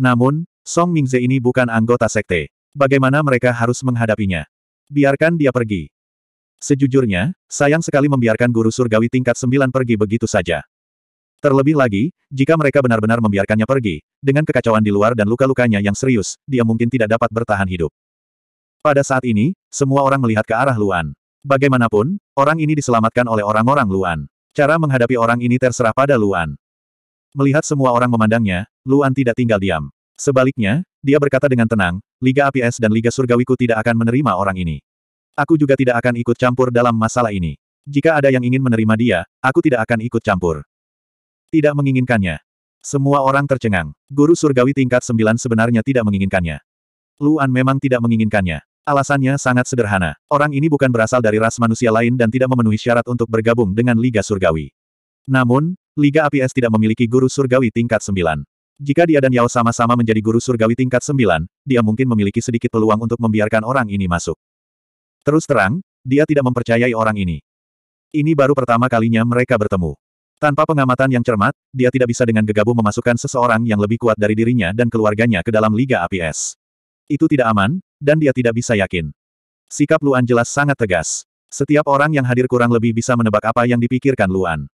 Namun, Song Mingze ini bukan anggota sekte. Bagaimana mereka harus menghadapinya? Biarkan dia pergi. Sejujurnya, sayang sekali membiarkan guru surgawi tingkat 9 pergi begitu saja. Terlebih lagi, jika mereka benar-benar membiarkannya pergi, dengan kekacauan di luar dan luka-lukanya yang serius, dia mungkin tidak dapat bertahan hidup. Pada saat ini, semua orang melihat ke arah Luan. Bagaimanapun, orang ini diselamatkan oleh orang-orang Luan. Cara menghadapi orang ini terserah pada Luan. Melihat semua orang memandangnya, Luan tidak tinggal diam. Sebaliknya, dia berkata dengan tenang, Liga APS dan Liga Surgawiku tidak akan menerima orang ini. Aku juga tidak akan ikut campur dalam masalah ini. Jika ada yang ingin menerima dia, aku tidak akan ikut campur. Tidak menginginkannya. Semua orang tercengang. Guru Surgawi tingkat 9 sebenarnya tidak menginginkannya. Luan memang tidak menginginkannya. Alasannya sangat sederhana. Orang ini bukan berasal dari ras manusia lain dan tidak memenuhi syarat untuk bergabung dengan Liga Surgawi. Namun, Liga APS tidak memiliki guru surgawi tingkat 9. Jika dia dan Yao sama-sama menjadi guru surgawi tingkat 9, dia mungkin memiliki sedikit peluang untuk membiarkan orang ini masuk. Terus terang, dia tidak mempercayai orang ini. Ini baru pertama kalinya mereka bertemu. Tanpa pengamatan yang cermat, dia tidak bisa dengan gegabah memasukkan seseorang yang lebih kuat dari dirinya dan keluarganya ke dalam Liga APS. Itu tidak aman, dan dia tidak bisa yakin. Sikap Luan jelas sangat tegas. Setiap orang yang hadir kurang lebih bisa menebak apa yang dipikirkan Luan.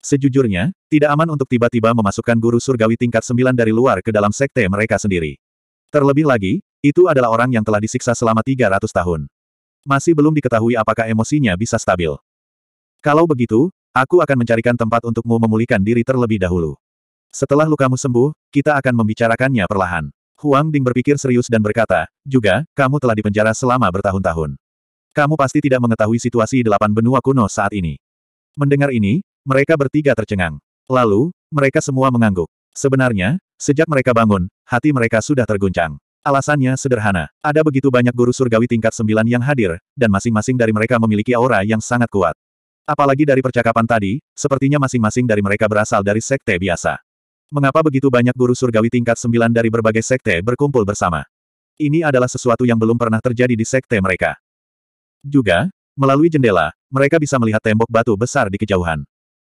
Sejujurnya, tidak aman untuk tiba-tiba memasukkan guru surgawi tingkat 9 dari luar ke dalam sekte mereka sendiri. Terlebih lagi, itu adalah orang yang telah disiksa selama 300 tahun. Masih belum diketahui apakah emosinya bisa stabil. Kalau begitu, aku akan mencarikan tempat untukmu memulihkan diri terlebih dahulu. Setelah lukamu sembuh, kita akan membicarakannya perlahan. Huang Ding berpikir serius dan berkata, juga, kamu telah dipenjara selama bertahun-tahun. Kamu pasti tidak mengetahui situasi delapan benua kuno saat ini. Mendengar ini, mereka bertiga tercengang. Lalu, mereka semua mengangguk. Sebenarnya, sejak mereka bangun, hati mereka sudah terguncang. Alasannya sederhana. Ada begitu banyak guru surgawi tingkat sembilan yang hadir, dan masing-masing dari mereka memiliki aura yang sangat kuat. Apalagi dari percakapan tadi, sepertinya masing-masing dari mereka berasal dari sekte biasa. Mengapa begitu banyak guru surgawi tingkat sembilan dari berbagai sekte berkumpul bersama? Ini adalah sesuatu yang belum pernah terjadi di sekte mereka. Juga, melalui jendela, mereka bisa melihat tembok batu besar di kejauhan.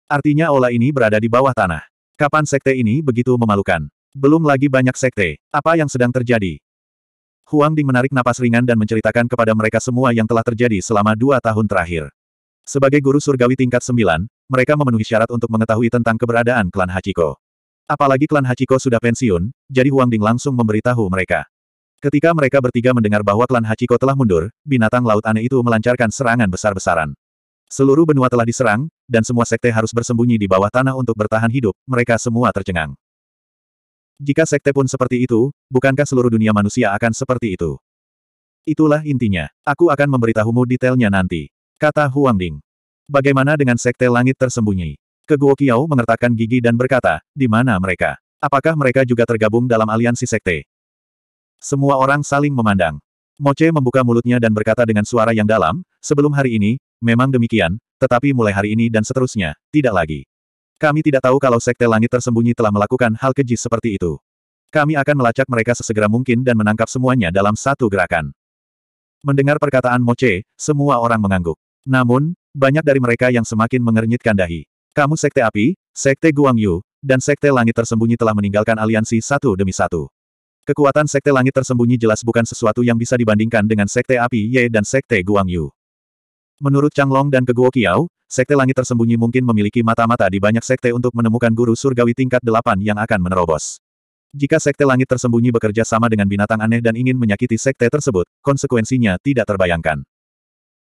Artinya ola ini berada di bawah tanah. Kapan sekte ini begitu memalukan? Belum lagi banyak sekte. Apa yang sedang terjadi? Huang Ding menarik napas ringan dan menceritakan kepada mereka semua yang telah terjadi selama dua tahun terakhir. Sebagai guru surgawi tingkat sembilan, mereka memenuhi syarat untuk mengetahui tentang keberadaan klan Hachiko. Apalagi klan Hachiko sudah pensiun, jadi Huang Ding langsung memberitahu mereka. Ketika mereka bertiga mendengar bahwa klan Hachiko telah mundur, binatang laut aneh itu melancarkan serangan besar-besaran. Seluruh benua telah diserang, dan semua sekte harus bersembunyi di bawah tanah untuk bertahan hidup, mereka semua tercengang. Jika sekte pun seperti itu, bukankah seluruh dunia manusia akan seperti itu? Itulah intinya. Aku akan memberitahumu detailnya nanti. Kata Huang Ding. Bagaimana dengan sekte langit tersembunyi? Ke Guo Kiao mengertakkan gigi dan berkata, di mana mereka? Apakah mereka juga tergabung dalam aliansi sekte? Semua orang saling memandang. Moce membuka mulutnya dan berkata dengan suara yang dalam, sebelum hari ini, memang demikian, tetapi mulai hari ini dan seterusnya, tidak lagi. Kami tidak tahu kalau Sekte Langit tersembunyi telah melakukan hal keji seperti itu. Kami akan melacak mereka sesegera mungkin dan menangkap semuanya dalam satu gerakan. Mendengar perkataan Moce, semua orang mengangguk. Namun, banyak dari mereka yang semakin mengernyitkan dahi. Kamu Sekte Api, Sekte Guangyu, dan Sekte Langit Tersembunyi telah meninggalkan aliansi satu demi satu. Kekuatan Sekte Langit Tersembunyi jelas bukan sesuatu yang bisa dibandingkan dengan Sekte Api Ye dan Sekte Guangyu. Menurut Chang Long dan Keguo Kiao, Sekte Langit Tersembunyi mungkin memiliki mata-mata di banyak sekte untuk menemukan guru surgawi tingkat delapan yang akan menerobos. Jika Sekte Langit Tersembunyi bekerja sama dengan binatang aneh dan ingin menyakiti sekte tersebut, konsekuensinya tidak terbayangkan.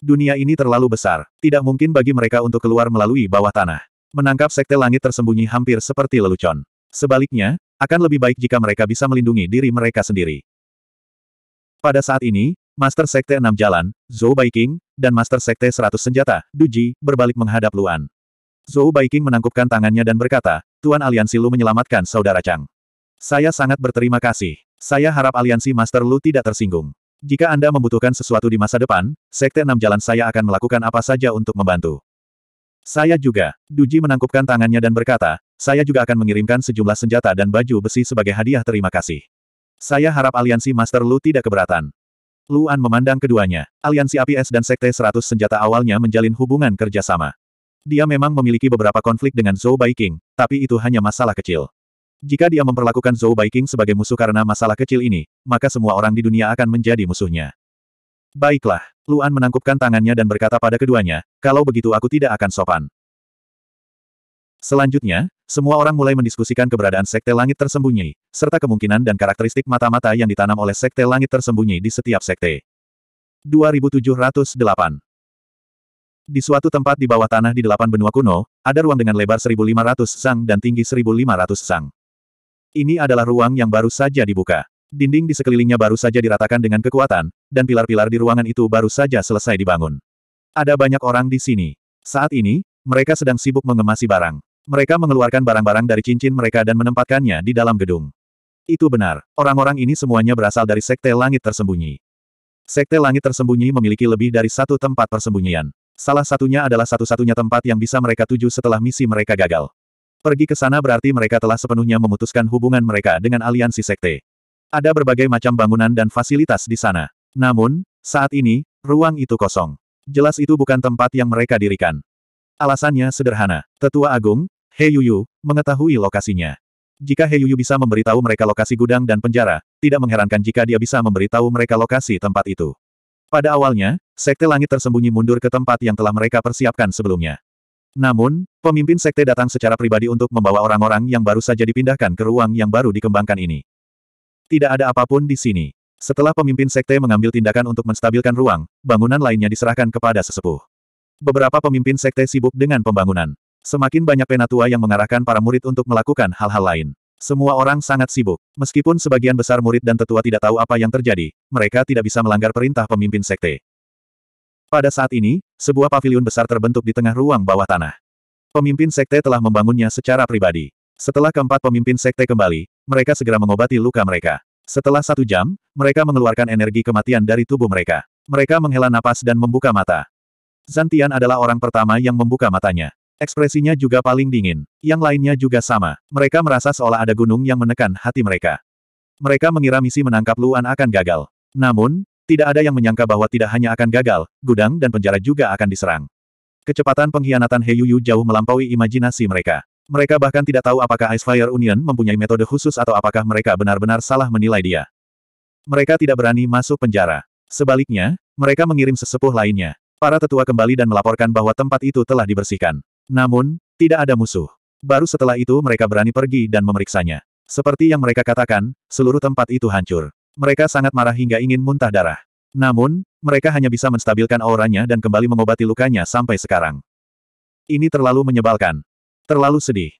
Dunia ini terlalu besar, tidak mungkin bagi mereka untuk keluar melalui bawah tanah. Menangkap sekte langit tersembunyi hampir seperti lelucon. Sebaliknya, akan lebih baik jika mereka bisa melindungi diri mereka sendiri. Pada saat ini, Master Sekte Enam Jalan, Zhou Baiking, dan Master Sekte Seratus Senjata, Duji, berbalik menghadap Luan. Zhou Baiking menangkupkan tangannya dan berkata, Tuan Aliansi Lu menyelamatkan Saudara Chang. Saya sangat berterima kasih. Saya harap aliansi Master Lu tidak tersinggung. Jika Anda membutuhkan sesuatu di masa depan, Sekte Enam Jalan saya akan melakukan apa saja untuk membantu. Saya juga. Duji menangkupkan tangannya dan berkata, saya juga akan mengirimkan sejumlah senjata dan baju besi sebagai hadiah terima kasih. Saya harap aliansi Master Lu tidak keberatan. Luan memandang keduanya. Aliansi APS dan Sekte 100 senjata awalnya menjalin hubungan kerjasama. Dia memang memiliki beberapa konflik dengan Zhou Baiking, tapi itu hanya masalah kecil. Jika dia memperlakukan Zhou Baiking sebagai musuh karena masalah kecil ini, maka semua orang di dunia akan menjadi musuhnya. Baiklah, Luan menangkupkan tangannya dan berkata pada keduanya, kalau begitu aku tidak akan sopan. Selanjutnya, semua orang mulai mendiskusikan keberadaan Sekte Langit Tersembunyi, serta kemungkinan dan karakteristik mata-mata yang ditanam oleh Sekte Langit Tersembunyi di setiap Sekte. 2708 Di suatu tempat di bawah tanah di delapan benua kuno, ada ruang dengan lebar 1500 sang dan tinggi 1500 sang. Ini adalah ruang yang baru saja dibuka. Dinding di sekelilingnya baru saja diratakan dengan kekuatan, dan pilar-pilar di ruangan itu baru saja selesai dibangun. Ada banyak orang di sini. Saat ini, mereka sedang sibuk mengemasi barang. Mereka mengeluarkan barang-barang dari cincin mereka dan menempatkannya di dalam gedung. Itu benar, orang-orang ini semuanya berasal dari Sekte Langit Tersembunyi. Sekte Langit Tersembunyi memiliki lebih dari satu tempat persembunyian. Salah satunya adalah satu-satunya tempat yang bisa mereka tuju setelah misi mereka gagal. Pergi ke sana berarti mereka telah sepenuhnya memutuskan hubungan mereka dengan aliansi Sekte. Ada berbagai macam bangunan dan fasilitas di sana. Namun, saat ini, ruang itu kosong. Jelas itu bukan tempat yang mereka dirikan. Alasannya sederhana. Tetua Agung, He Yuyu, mengetahui lokasinya. Jika He Yuyu bisa memberitahu mereka lokasi gudang dan penjara, tidak mengherankan jika dia bisa memberitahu mereka lokasi tempat itu. Pada awalnya, Sekte Langit tersembunyi mundur ke tempat yang telah mereka persiapkan sebelumnya. Namun, pemimpin sekte datang secara pribadi untuk membawa orang-orang yang baru saja dipindahkan ke ruang yang baru dikembangkan ini. Tidak ada apapun di sini. Setelah pemimpin sekte mengambil tindakan untuk menstabilkan ruang, bangunan lainnya diserahkan kepada sesepuh. Beberapa pemimpin sekte sibuk dengan pembangunan. Semakin banyak penatua yang mengarahkan para murid untuk melakukan hal-hal lain. Semua orang sangat sibuk. Meskipun sebagian besar murid dan tetua tidak tahu apa yang terjadi, mereka tidak bisa melanggar perintah pemimpin sekte. Pada saat ini, sebuah pavilion besar terbentuk di tengah ruang bawah tanah. Pemimpin sekte telah membangunnya secara pribadi. Setelah keempat pemimpin sekte kembali, mereka segera mengobati luka mereka. Setelah satu jam, mereka mengeluarkan energi kematian dari tubuh mereka. Mereka menghela napas dan membuka mata. Zantian adalah orang pertama yang membuka matanya. Ekspresinya juga paling dingin. Yang lainnya juga sama. Mereka merasa seolah ada gunung yang menekan hati mereka. Mereka mengira misi menangkap Luan akan gagal. Namun, tidak ada yang menyangka bahwa tidak hanya akan gagal, gudang dan penjara juga akan diserang. Kecepatan pengkhianatan He Yu jauh melampaui imajinasi mereka. Mereka bahkan tidak tahu apakah Ice Fire Union mempunyai metode khusus atau apakah mereka benar-benar salah menilai dia. Mereka tidak berani masuk penjara. Sebaliknya, mereka mengirim sesepuh lainnya. Para tetua kembali dan melaporkan bahwa tempat itu telah dibersihkan. Namun, tidak ada musuh. Baru setelah itu mereka berani pergi dan memeriksanya. Seperti yang mereka katakan, seluruh tempat itu hancur. Mereka sangat marah hingga ingin muntah darah. Namun, mereka hanya bisa menstabilkan auranya dan kembali mengobati lukanya sampai sekarang. Ini terlalu menyebalkan. Terlalu sedih.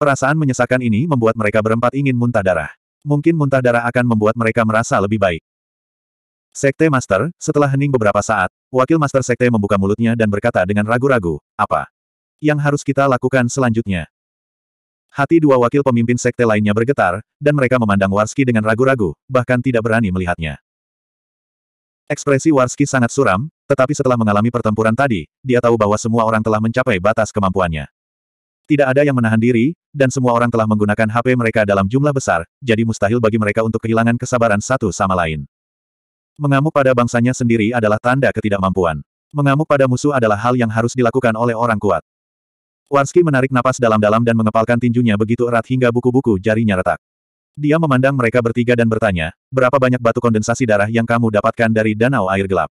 Perasaan menyesakan ini membuat mereka berempat ingin muntah darah. Mungkin muntah darah akan membuat mereka merasa lebih baik. Sekte Master, setelah hening beberapa saat, Wakil Master Sekte membuka mulutnya dan berkata dengan ragu-ragu, apa? Yang harus kita lakukan selanjutnya? Hati dua wakil pemimpin sekte lainnya bergetar, dan mereka memandang Warski dengan ragu-ragu, bahkan tidak berani melihatnya. Ekspresi Warski sangat suram, tetapi setelah mengalami pertempuran tadi, dia tahu bahwa semua orang telah mencapai batas kemampuannya. Tidak ada yang menahan diri, dan semua orang telah menggunakan HP mereka dalam jumlah besar, jadi mustahil bagi mereka untuk kehilangan kesabaran satu sama lain. Mengamuk pada bangsanya sendiri adalah tanda ketidakmampuan. Mengamuk pada musuh adalah hal yang harus dilakukan oleh orang kuat. Warski menarik napas dalam-dalam dan mengepalkan tinjunya begitu erat hingga buku-buku jarinya retak. Dia memandang mereka bertiga dan bertanya, berapa banyak batu kondensasi darah yang kamu dapatkan dari danau air gelap?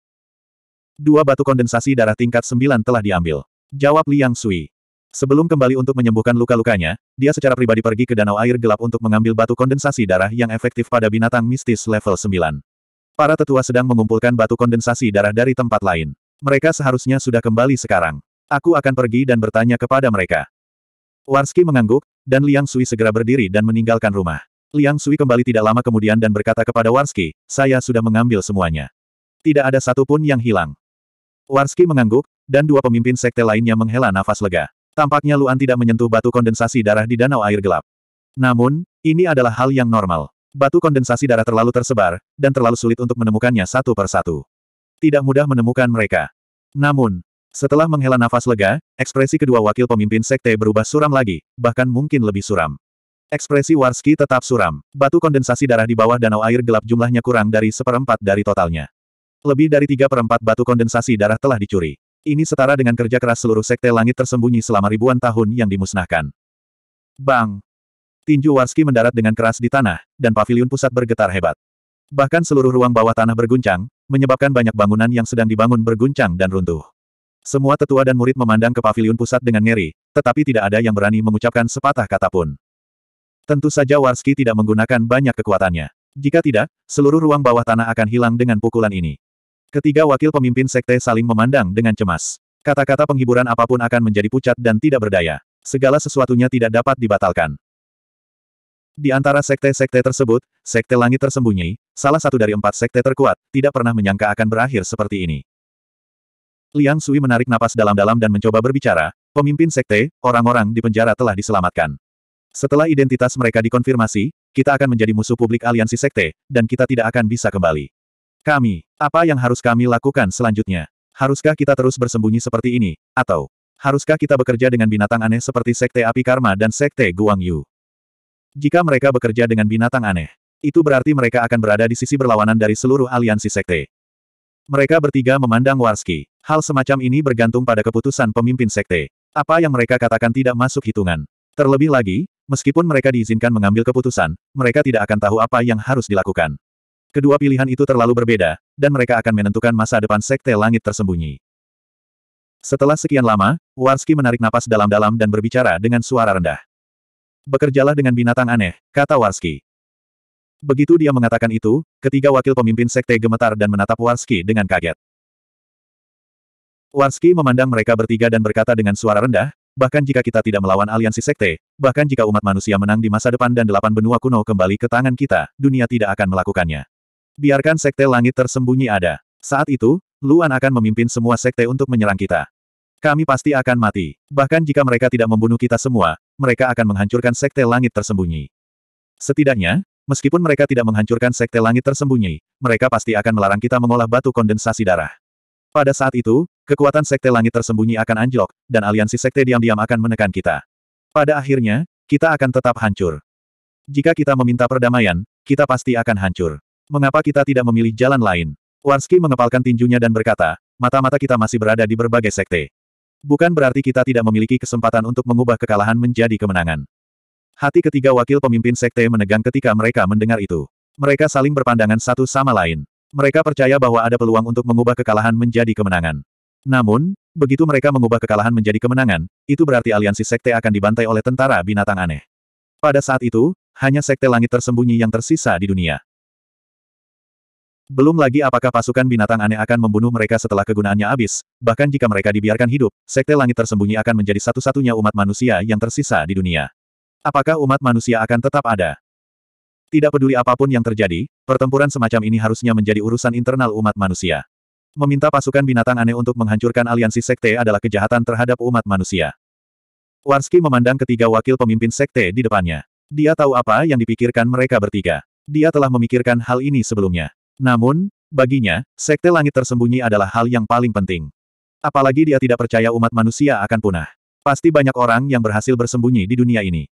Dua batu kondensasi darah tingkat sembilan telah diambil. Jawab Liang Sui. Sebelum kembali untuk menyembuhkan luka-lukanya, dia secara pribadi pergi ke danau air gelap untuk mengambil batu kondensasi darah yang efektif pada binatang mistis level 9. Para tetua sedang mengumpulkan batu kondensasi darah dari tempat lain. Mereka seharusnya sudah kembali sekarang. Aku akan pergi dan bertanya kepada mereka. Warski mengangguk, dan Liang Sui segera berdiri dan meninggalkan rumah. Liang Sui kembali tidak lama kemudian dan berkata kepada Warski, saya sudah mengambil semuanya. Tidak ada satupun yang hilang. Warski mengangguk, dan dua pemimpin sekte lainnya menghela nafas lega. Tampaknya Luan tidak menyentuh batu kondensasi darah di danau air gelap. Namun, ini adalah hal yang normal. Batu kondensasi darah terlalu tersebar, dan terlalu sulit untuk menemukannya satu per satu. Tidak mudah menemukan mereka. Namun, setelah menghela nafas lega, ekspresi kedua wakil pemimpin sekte berubah suram lagi, bahkan mungkin lebih suram. Ekspresi Warski tetap suram. Batu kondensasi darah di bawah danau air gelap jumlahnya kurang dari seperempat dari totalnya. Lebih dari tiga perempat batu kondensasi darah telah dicuri. Ini setara dengan kerja keras seluruh sekte langit tersembunyi selama ribuan tahun yang dimusnahkan. Bang! Tinju Warski mendarat dengan keras di tanah, dan pavilion pusat bergetar hebat. Bahkan seluruh ruang bawah tanah berguncang, menyebabkan banyak bangunan yang sedang dibangun berguncang dan runtuh. Semua tetua dan murid memandang ke pavilion pusat dengan ngeri, tetapi tidak ada yang berani mengucapkan sepatah kata pun. Tentu saja Warski tidak menggunakan banyak kekuatannya. Jika tidak, seluruh ruang bawah tanah akan hilang dengan pukulan ini. Ketiga wakil pemimpin sekte saling memandang dengan cemas. Kata-kata penghiburan apapun akan menjadi pucat dan tidak berdaya. Segala sesuatunya tidak dapat dibatalkan. Di antara sekte-sekte tersebut, sekte langit tersembunyi, salah satu dari empat sekte terkuat, tidak pernah menyangka akan berakhir seperti ini. Liang Sui menarik napas dalam-dalam dan mencoba berbicara, pemimpin sekte, orang-orang di penjara telah diselamatkan. Setelah identitas mereka dikonfirmasi, kita akan menjadi musuh publik aliansi sekte, dan kita tidak akan bisa kembali. Kami, apa yang harus kami lakukan selanjutnya? Haruskah kita terus bersembunyi seperti ini, atau haruskah kita bekerja dengan binatang aneh seperti Sekte Api Karma dan Sekte Guang Yu? Jika mereka bekerja dengan binatang aneh, itu berarti mereka akan berada di sisi berlawanan dari seluruh aliansi Sekte. Mereka bertiga memandang Warski. Hal semacam ini bergantung pada keputusan pemimpin Sekte. Apa yang mereka katakan tidak masuk hitungan. Terlebih lagi, meskipun mereka diizinkan mengambil keputusan, mereka tidak akan tahu apa yang harus dilakukan. Kedua pilihan itu terlalu berbeda, dan mereka akan menentukan masa depan Sekte Langit Tersembunyi. Setelah sekian lama, Warski menarik napas dalam-dalam dan berbicara dengan suara rendah. Bekerjalah dengan binatang aneh, kata Warski. Begitu dia mengatakan itu, ketiga wakil pemimpin Sekte gemetar dan menatap Warski dengan kaget. Warski memandang mereka bertiga dan berkata dengan suara rendah, bahkan jika kita tidak melawan aliansi sekte, bahkan jika umat manusia menang di masa depan dan delapan benua kuno kembali ke tangan kita, dunia tidak akan melakukannya. Biarkan sekte langit tersembunyi ada. Saat itu, Luan akan memimpin semua sekte untuk menyerang kita. Kami pasti akan mati. Bahkan jika mereka tidak membunuh kita semua, mereka akan menghancurkan sekte langit tersembunyi. Setidaknya, meskipun mereka tidak menghancurkan sekte langit tersembunyi, mereka pasti akan melarang kita mengolah batu kondensasi darah. Pada saat itu, kekuatan sekte langit tersembunyi akan anjlok, dan aliansi sekte diam-diam akan menekan kita. Pada akhirnya, kita akan tetap hancur. Jika kita meminta perdamaian, kita pasti akan hancur. Mengapa kita tidak memilih jalan lain? Warski mengepalkan tinjunya dan berkata, mata-mata kita masih berada di berbagai sekte. Bukan berarti kita tidak memiliki kesempatan untuk mengubah kekalahan menjadi kemenangan. Hati ketiga wakil pemimpin sekte menegang ketika mereka mendengar itu. Mereka saling berpandangan satu sama lain. Mereka percaya bahwa ada peluang untuk mengubah kekalahan menjadi kemenangan. Namun, begitu mereka mengubah kekalahan menjadi kemenangan, itu berarti aliansi sekte akan dibantai oleh tentara binatang aneh. Pada saat itu, hanya sekte langit tersembunyi yang tersisa di dunia. Belum lagi apakah pasukan binatang aneh akan membunuh mereka setelah kegunaannya habis, bahkan jika mereka dibiarkan hidup, Sekte Langit tersembunyi akan menjadi satu-satunya umat manusia yang tersisa di dunia. Apakah umat manusia akan tetap ada? Tidak peduli apapun yang terjadi, pertempuran semacam ini harusnya menjadi urusan internal umat manusia. Meminta pasukan binatang aneh untuk menghancurkan aliansi sekte adalah kejahatan terhadap umat manusia. Warski memandang ketiga wakil pemimpin sekte di depannya. Dia tahu apa yang dipikirkan mereka bertiga. Dia telah memikirkan hal ini sebelumnya. Namun, baginya, sekte langit tersembunyi adalah hal yang paling penting. Apalagi dia tidak percaya umat manusia akan punah. Pasti banyak orang yang berhasil bersembunyi di dunia ini.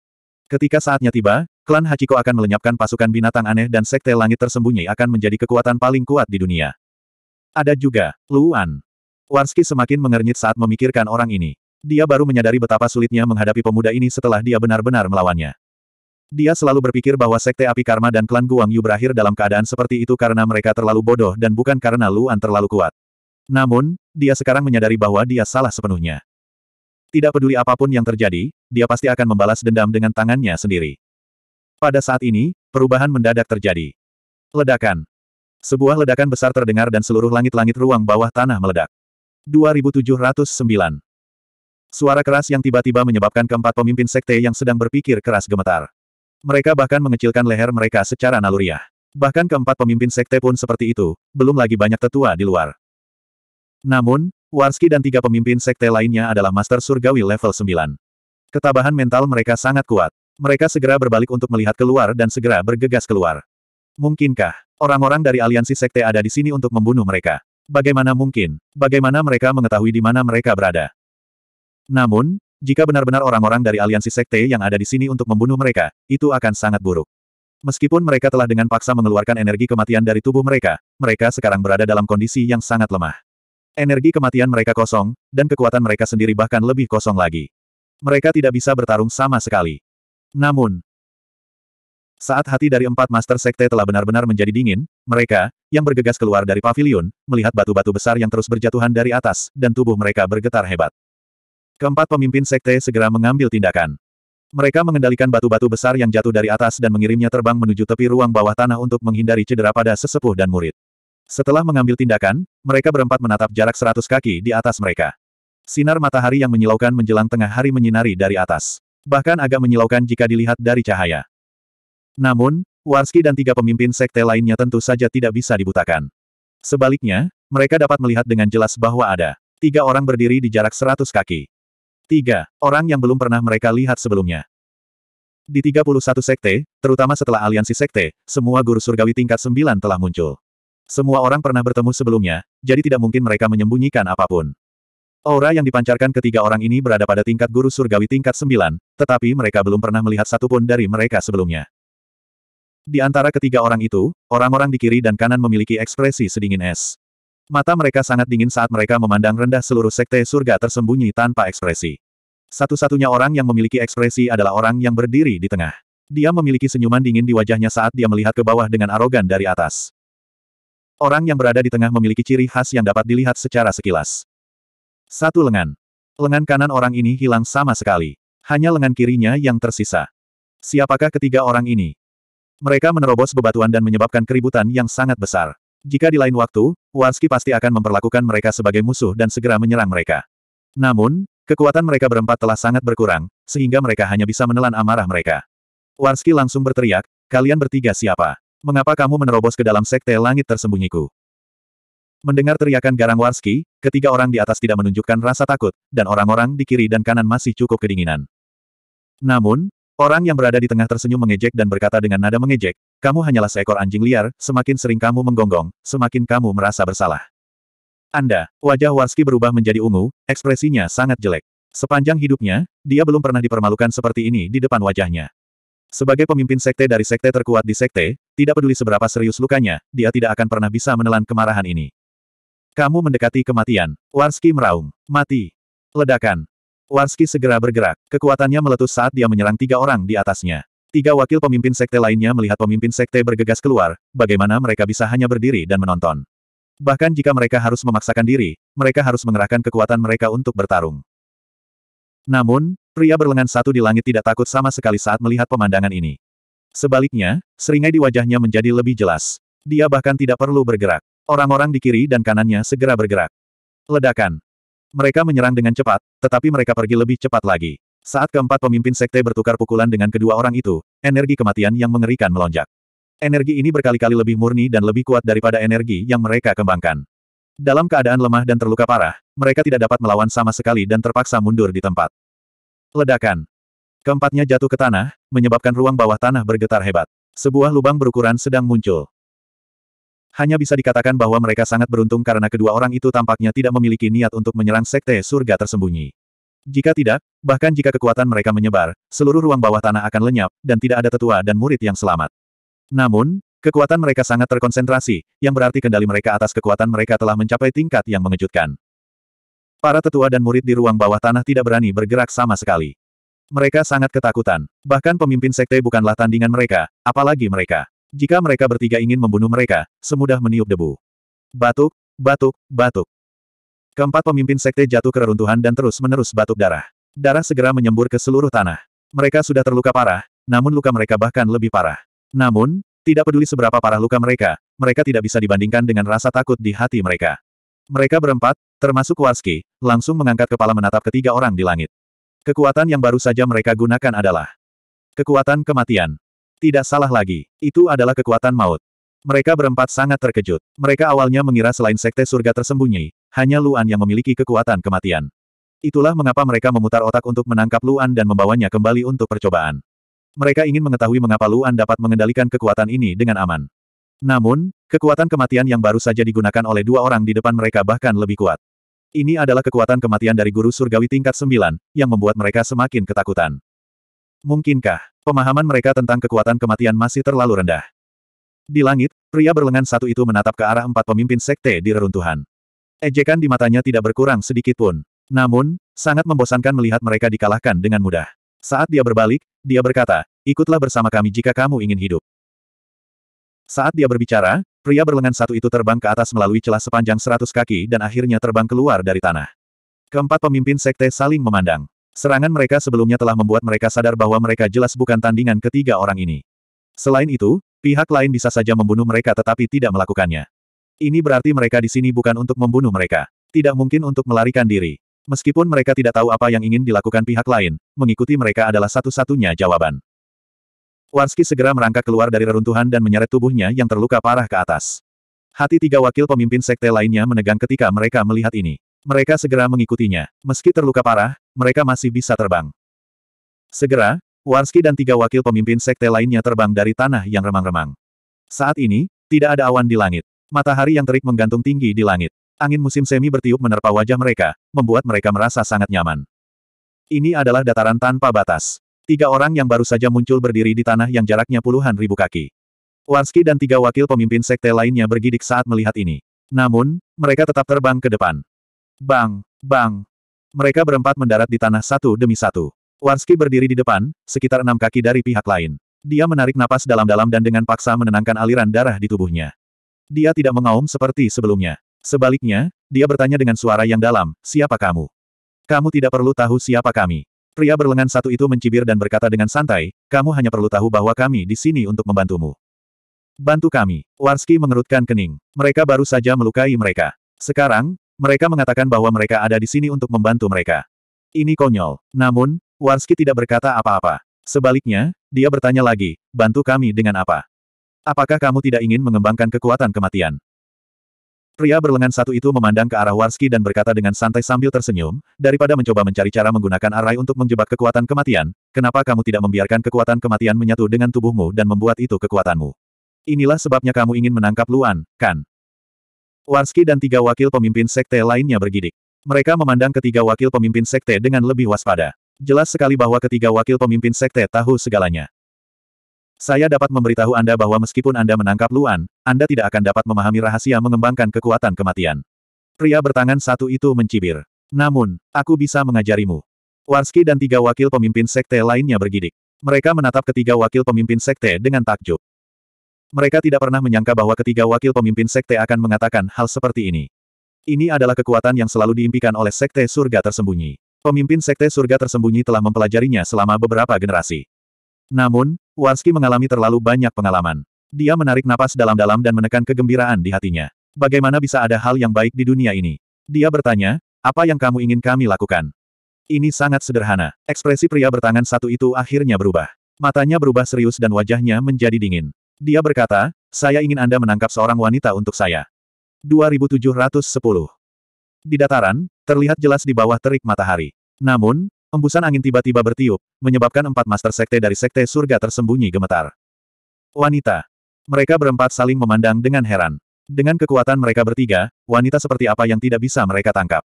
Ketika saatnya tiba, klan Hachiko akan melenyapkan pasukan binatang aneh dan sekte langit tersembunyi akan menjadi kekuatan paling kuat di dunia. Ada juga, Luan. Warski semakin mengernyit saat memikirkan orang ini. Dia baru menyadari betapa sulitnya menghadapi pemuda ini setelah dia benar-benar melawannya. Dia selalu berpikir bahwa Sekte Api Karma dan klan Guang Yu berakhir dalam keadaan seperti itu karena mereka terlalu bodoh dan bukan karena Luan terlalu kuat. Namun, dia sekarang menyadari bahwa dia salah sepenuhnya. Tidak peduli apapun yang terjadi, dia pasti akan membalas dendam dengan tangannya sendiri. Pada saat ini, perubahan mendadak terjadi. Ledakan. Sebuah ledakan besar terdengar dan seluruh langit-langit ruang bawah tanah meledak. 2709. Suara keras yang tiba-tiba menyebabkan keempat pemimpin sekte yang sedang berpikir keras gemetar. Mereka bahkan mengecilkan leher mereka secara naluriah. Bahkan keempat pemimpin sekte pun seperti itu, belum lagi banyak tetua di luar. Namun, Warski dan tiga pemimpin sekte lainnya adalah Master Surgawi level 9. Ketabahan mental mereka sangat kuat. Mereka segera berbalik untuk melihat keluar dan segera bergegas keluar. Mungkinkah orang-orang dari aliansi sekte ada di sini untuk membunuh mereka? Bagaimana mungkin? Bagaimana mereka mengetahui di mana mereka berada? Namun, jika benar-benar orang-orang dari aliansi sekte yang ada di sini untuk membunuh mereka, itu akan sangat buruk. Meskipun mereka telah dengan paksa mengeluarkan energi kematian dari tubuh mereka, mereka sekarang berada dalam kondisi yang sangat lemah. Energi kematian mereka kosong, dan kekuatan mereka sendiri bahkan lebih kosong lagi. Mereka tidak bisa bertarung sama sekali. Namun, saat hati dari empat master sekte telah benar-benar menjadi dingin, mereka, yang bergegas keluar dari pavilion, melihat batu-batu besar yang terus berjatuhan dari atas, dan tubuh mereka bergetar hebat. Keempat pemimpin sekte segera mengambil tindakan. Mereka mengendalikan batu-batu besar yang jatuh dari atas dan mengirimnya terbang menuju tepi ruang bawah tanah untuk menghindari cedera pada sesepuh dan murid. Setelah mengambil tindakan, mereka berempat menatap jarak seratus kaki di atas mereka. Sinar matahari yang menyilaukan menjelang tengah hari menyinari dari atas. Bahkan agak menyilaukan jika dilihat dari cahaya. Namun, Warski dan tiga pemimpin sekte lainnya tentu saja tidak bisa dibutakan. Sebaliknya, mereka dapat melihat dengan jelas bahwa ada tiga orang berdiri di jarak seratus kaki. 3. Orang yang belum pernah mereka lihat sebelumnya. Di 31 sekte, terutama setelah aliansi sekte, semua guru surgawi tingkat 9 telah muncul. Semua orang pernah bertemu sebelumnya, jadi tidak mungkin mereka menyembunyikan apapun. Aura yang dipancarkan ketiga orang ini berada pada tingkat guru surgawi tingkat 9, tetapi mereka belum pernah melihat satupun dari mereka sebelumnya. Di antara ketiga orang itu, orang-orang di kiri dan kanan memiliki ekspresi sedingin es. Mata mereka sangat dingin saat mereka memandang rendah seluruh sekte surga tersembunyi tanpa ekspresi. Satu-satunya orang yang memiliki ekspresi adalah orang yang berdiri di tengah. Dia memiliki senyuman dingin di wajahnya saat dia melihat ke bawah dengan arogan dari atas. Orang yang berada di tengah memiliki ciri khas yang dapat dilihat secara sekilas. Satu lengan. Lengan kanan orang ini hilang sama sekali. Hanya lengan kirinya yang tersisa. Siapakah ketiga orang ini? Mereka menerobos bebatuan dan menyebabkan keributan yang sangat besar. Jika di lain waktu, Warski pasti akan memperlakukan mereka sebagai musuh dan segera menyerang mereka. Namun, kekuatan mereka berempat telah sangat berkurang, sehingga mereka hanya bisa menelan amarah mereka. Warski langsung berteriak, kalian bertiga siapa? Mengapa kamu menerobos ke dalam sekte langit tersembunyiku? Mendengar teriakan garang Warski, ketiga orang di atas tidak menunjukkan rasa takut, dan orang-orang di kiri dan kanan masih cukup kedinginan. Namun, orang yang berada di tengah tersenyum mengejek dan berkata dengan nada mengejek, kamu hanyalah seekor anjing liar, semakin sering kamu menggonggong, semakin kamu merasa bersalah. Anda, wajah Warski berubah menjadi ungu, ekspresinya sangat jelek. Sepanjang hidupnya, dia belum pernah dipermalukan seperti ini di depan wajahnya. Sebagai pemimpin sekte dari sekte terkuat di sekte, tidak peduli seberapa serius lukanya, dia tidak akan pernah bisa menelan kemarahan ini. Kamu mendekati kematian. Warski meraung. Mati. Ledakan. Warski segera bergerak. Kekuatannya meletus saat dia menyerang tiga orang di atasnya. Tiga wakil pemimpin sekte lainnya melihat pemimpin sekte bergegas keluar, bagaimana mereka bisa hanya berdiri dan menonton. Bahkan jika mereka harus memaksakan diri, mereka harus mengerahkan kekuatan mereka untuk bertarung. Namun, pria berlengan satu di langit tidak takut sama sekali saat melihat pemandangan ini. Sebaliknya, seringai di wajahnya menjadi lebih jelas. Dia bahkan tidak perlu bergerak. Orang-orang di kiri dan kanannya segera bergerak. Ledakan. Mereka menyerang dengan cepat, tetapi mereka pergi lebih cepat lagi. Saat keempat pemimpin sekte bertukar pukulan dengan kedua orang itu, energi kematian yang mengerikan melonjak. Energi ini berkali-kali lebih murni dan lebih kuat daripada energi yang mereka kembangkan. Dalam keadaan lemah dan terluka parah, mereka tidak dapat melawan sama sekali dan terpaksa mundur di tempat. Ledakan. Keempatnya jatuh ke tanah, menyebabkan ruang bawah tanah bergetar hebat. Sebuah lubang berukuran sedang muncul. Hanya bisa dikatakan bahwa mereka sangat beruntung karena kedua orang itu tampaknya tidak memiliki niat untuk menyerang sekte surga tersembunyi. Jika tidak, bahkan jika kekuatan mereka menyebar, seluruh ruang bawah tanah akan lenyap, dan tidak ada tetua dan murid yang selamat. Namun, kekuatan mereka sangat terkonsentrasi, yang berarti kendali mereka atas kekuatan mereka telah mencapai tingkat yang mengejutkan. Para tetua dan murid di ruang bawah tanah tidak berani bergerak sama sekali. Mereka sangat ketakutan. Bahkan pemimpin sekte bukanlah tandingan mereka, apalagi mereka. Jika mereka bertiga ingin membunuh mereka, semudah meniup debu. Batuk, batuk, batuk. Keempat pemimpin sekte jatuh ke reruntuhan dan terus-menerus batuk darah. Darah segera menyembur ke seluruh tanah. Mereka sudah terluka parah, namun luka mereka bahkan lebih parah. Namun, tidak peduli seberapa parah luka mereka, mereka tidak bisa dibandingkan dengan rasa takut di hati mereka. Mereka berempat, termasuk Warski, langsung mengangkat kepala menatap ketiga orang di langit. Kekuatan yang baru saja mereka gunakan adalah kekuatan kematian. Tidak salah lagi, itu adalah kekuatan maut. Mereka berempat sangat terkejut. Mereka awalnya mengira selain sekte surga tersembunyi, hanya Luan yang memiliki kekuatan kematian. Itulah mengapa mereka memutar otak untuk menangkap Luan dan membawanya kembali untuk percobaan. Mereka ingin mengetahui mengapa Luan dapat mengendalikan kekuatan ini dengan aman. Namun, kekuatan kematian yang baru saja digunakan oleh dua orang di depan mereka bahkan lebih kuat. Ini adalah kekuatan kematian dari guru surgawi tingkat 9, yang membuat mereka semakin ketakutan. Mungkinkah, pemahaman mereka tentang kekuatan kematian masih terlalu rendah? Di langit, pria berlengan satu itu menatap ke arah empat pemimpin sekte di reruntuhan. Ejekan di matanya tidak berkurang sedikit pun. Namun, sangat membosankan melihat mereka dikalahkan dengan mudah. Saat dia berbalik, dia berkata, ikutlah bersama kami jika kamu ingin hidup. Saat dia berbicara, pria berlengan satu itu terbang ke atas melalui celah sepanjang seratus kaki dan akhirnya terbang keluar dari tanah. Keempat pemimpin sekte saling memandang. Serangan mereka sebelumnya telah membuat mereka sadar bahwa mereka jelas bukan tandingan ketiga orang ini. Selain itu, Pihak lain bisa saja membunuh mereka tetapi tidak melakukannya. Ini berarti mereka di sini bukan untuk membunuh mereka. Tidak mungkin untuk melarikan diri. Meskipun mereka tidak tahu apa yang ingin dilakukan pihak lain, mengikuti mereka adalah satu-satunya jawaban. Warski segera merangkak keluar dari reruntuhan dan menyeret tubuhnya yang terluka parah ke atas. Hati tiga wakil pemimpin sekte lainnya menegang ketika mereka melihat ini. Mereka segera mengikutinya. Meski terluka parah, mereka masih bisa terbang. Segera, Wanski dan tiga wakil pemimpin sekte lainnya terbang dari tanah yang remang-remang. Saat ini, tidak ada awan di langit. Matahari yang terik menggantung tinggi di langit. Angin musim semi bertiup menerpa wajah mereka, membuat mereka merasa sangat nyaman. Ini adalah dataran tanpa batas. Tiga orang yang baru saja muncul berdiri di tanah yang jaraknya puluhan ribu kaki. Wanski dan tiga wakil pemimpin sekte lainnya bergidik saat melihat ini. Namun, mereka tetap terbang ke depan. Bang, bang. Mereka berempat mendarat di tanah satu demi satu. Wanski berdiri di depan, sekitar enam kaki dari pihak lain. Dia menarik napas dalam-dalam dan dengan paksa menenangkan aliran darah di tubuhnya. Dia tidak mengaum seperti sebelumnya. Sebaliknya, dia bertanya dengan suara yang dalam, siapa kamu? Kamu tidak perlu tahu siapa kami. Pria berlengan satu itu mencibir dan berkata dengan santai, kamu hanya perlu tahu bahwa kami di sini untuk membantumu. Bantu kami. Warski mengerutkan kening. Mereka baru saja melukai mereka. Sekarang, mereka mengatakan bahwa mereka ada di sini untuk membantu mereka. Ini konyol. Namun, Wanski tidak berkata apa-apa. Sebaliknya, dia bertanya lagi, bantu kami dengan apa? Apakah kamu tidak ingin mengembangkan kekuatan kematian? Pria berlengan satu itu memandang ke arah Warski dan berkata dengan santai sambil tersenyum, daripada mencoba mencari cara menggunakan arai untuk menjebak kekuatan kematian, kenapa kamu tidak membiarkan kekuatan kematian menyatu dengan tubuhmu dan membuat itu kekuatanmu? Inilah sebabnya kamu ingin menangkap Luan, kan? Warski dan tiga wakil pemimpin sekte lainnya bergidik. Mereka memandang ketiga wakil pemimpin sekte dengan lebih waspada. Jelas sekali bahwa ketiga wakil pemimpin sekte tahu segalanya. Saya dapat memberitahu Anda bahwa meskipun Anda menangkap Luan, Anda tidak akan dapat memahami rahasia mengembangkan kekuatan kematian. Pria bertangan satu itu mencibir. Namun, aku bisa mengajarimu. Warski dan tiga wakil pemimpin sekte lainnya bergidik. Mereka menatap ketiga wakil pemimpin sekte dengan takjub. Mereka tidak pernah menyangka bahwa ketiga wakil pemimpin sekte akan mengatakan hal seperti ini. Ini adalah kekuatan yang selalu diimpikan oleh sekte surga tersembunyi. Pemimpin Sekte Surga Tersembunyi telah mempelajarinya selama beberapa generasi. Namun, Warski mengalami terlalu banyak pengalaman. Dia menarik napas dalam-dalam dan menekan kegembiraan di hatinya. Bagaimana bisa ada hal yang baik di dunia ini? Dia bertanya, apa yang kamu ingin kami lakukan? Ini sangat sederhana. Ekspresi pria bertangan satu itu akhirnya berubah. Matanya berubah serius dan wajahnya menjadi dingin. Dia berkata, saya ingin Anda menangkap seorang wanita untuk saya. 2710 Di dataran, terlihat jelas di bawah terik matahari. Namun, embusan angin tiba-tiba bertiup, menyebabkan empat master sekte dari sekte surga tersembunyi gemetar. Wanita. Mereka berempat saling memandang dengan heran. Dengan kekuatan mereka bertiga, wanita seperti apa yang tidak bisa mereka tangkap.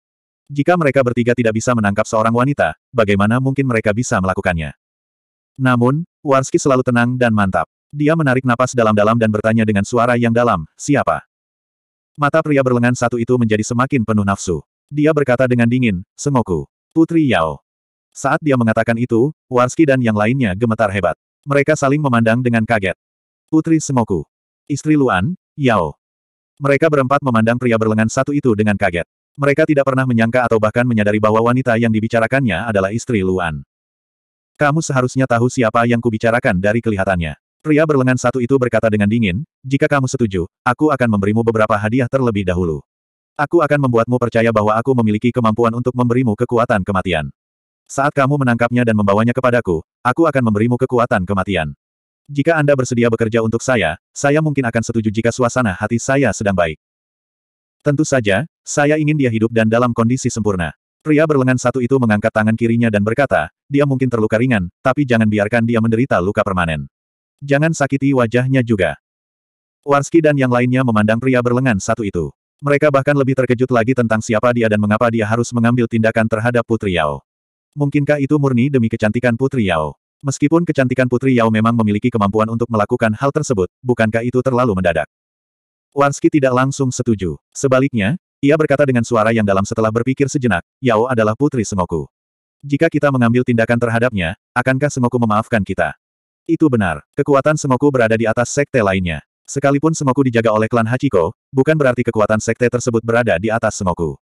Jika mereka bertiga tidak bisa menangkap seorang wanita, bagaimana mungkin mereka bisa melakukannya? Namun, Warski selalu tenang dan mantap. Dia menarik napas dalam-dalam dan bertanya dengan suara yang dalam, siapa? Mata pria berlengan satu itu menjadi semakin penuh nafsu. Dia berkata dengan dingin, Sengoku. Putri Yao. Saat dia mengatakan itu, Warski dan yang lainnya gemetar hebat. Mereka saling memandang dengan kaget. Putri Sengoku. Istri Luan, Yao. Mereka berempat memandang pria berlengan satu itu dengan kaget. Mereka tidak pernah menyangka atau bahkan menyadari bahwa wanita yang dibicarakannya adalah istri Luan. Kamu seharusnya tahu siapa yang kubicarakan dari kelihatannya. Pria berlengan satu itu berkata dengan dingin, jika kamu setuju, aku akan memberimu beberapa hadiah terlebih dahulu. Aku akan membuatmu percaya bahwa aku memiliki kemampuan untuk memberimu kekuatan kematian. Saat kamu menangkapnya dan membawanya kepadaku, aku akan memberimu kekuatan kematian. Jika Anda bersedia bekerja untuk saya, saya mungkin akan setuju jika suasana hati saya sedang baik. Tentu saja, saya ingin dia hidup dan dalam kondisi sempurna. Pria berlengan satu itu mengangkat tangan kirinya dan berkata, dia mungkin terluka ringan, tapi jangan biarkan dia menderita luka permanen. Jangan sakiti wajahnya juga. Warski dan yang lainnya memandang pria berlengan satu itu. Mereka bahkan lebih terkejut lagi tentang siapa dia dan mengapa dia harus mengambil tindakan terhadap Putri Yao. Mungkinkah itu murni demi kecantikan Putri Yao? Meskipun kecantikan Putri Yao memang memiliki kemampuan untuk melakukan hal tersebut, bukankah itu terlalu mendadak? Wanski tidak langsung setuju. Sebaliknya, ia berkata dengan suara yang dalam setelah berpikir sejenak, Yao adalah Putri semoku. Jika kita mengambil tindakan terhadapnya, akankah semoku memaafkan kita? Itu benar, kekuatan semoku berada di atas sekte lainnya. Sekalipun Semoku dijaga oleh klan Hachiko, bukan berarti kekuatan sekte tersebut berada di atas Semoku.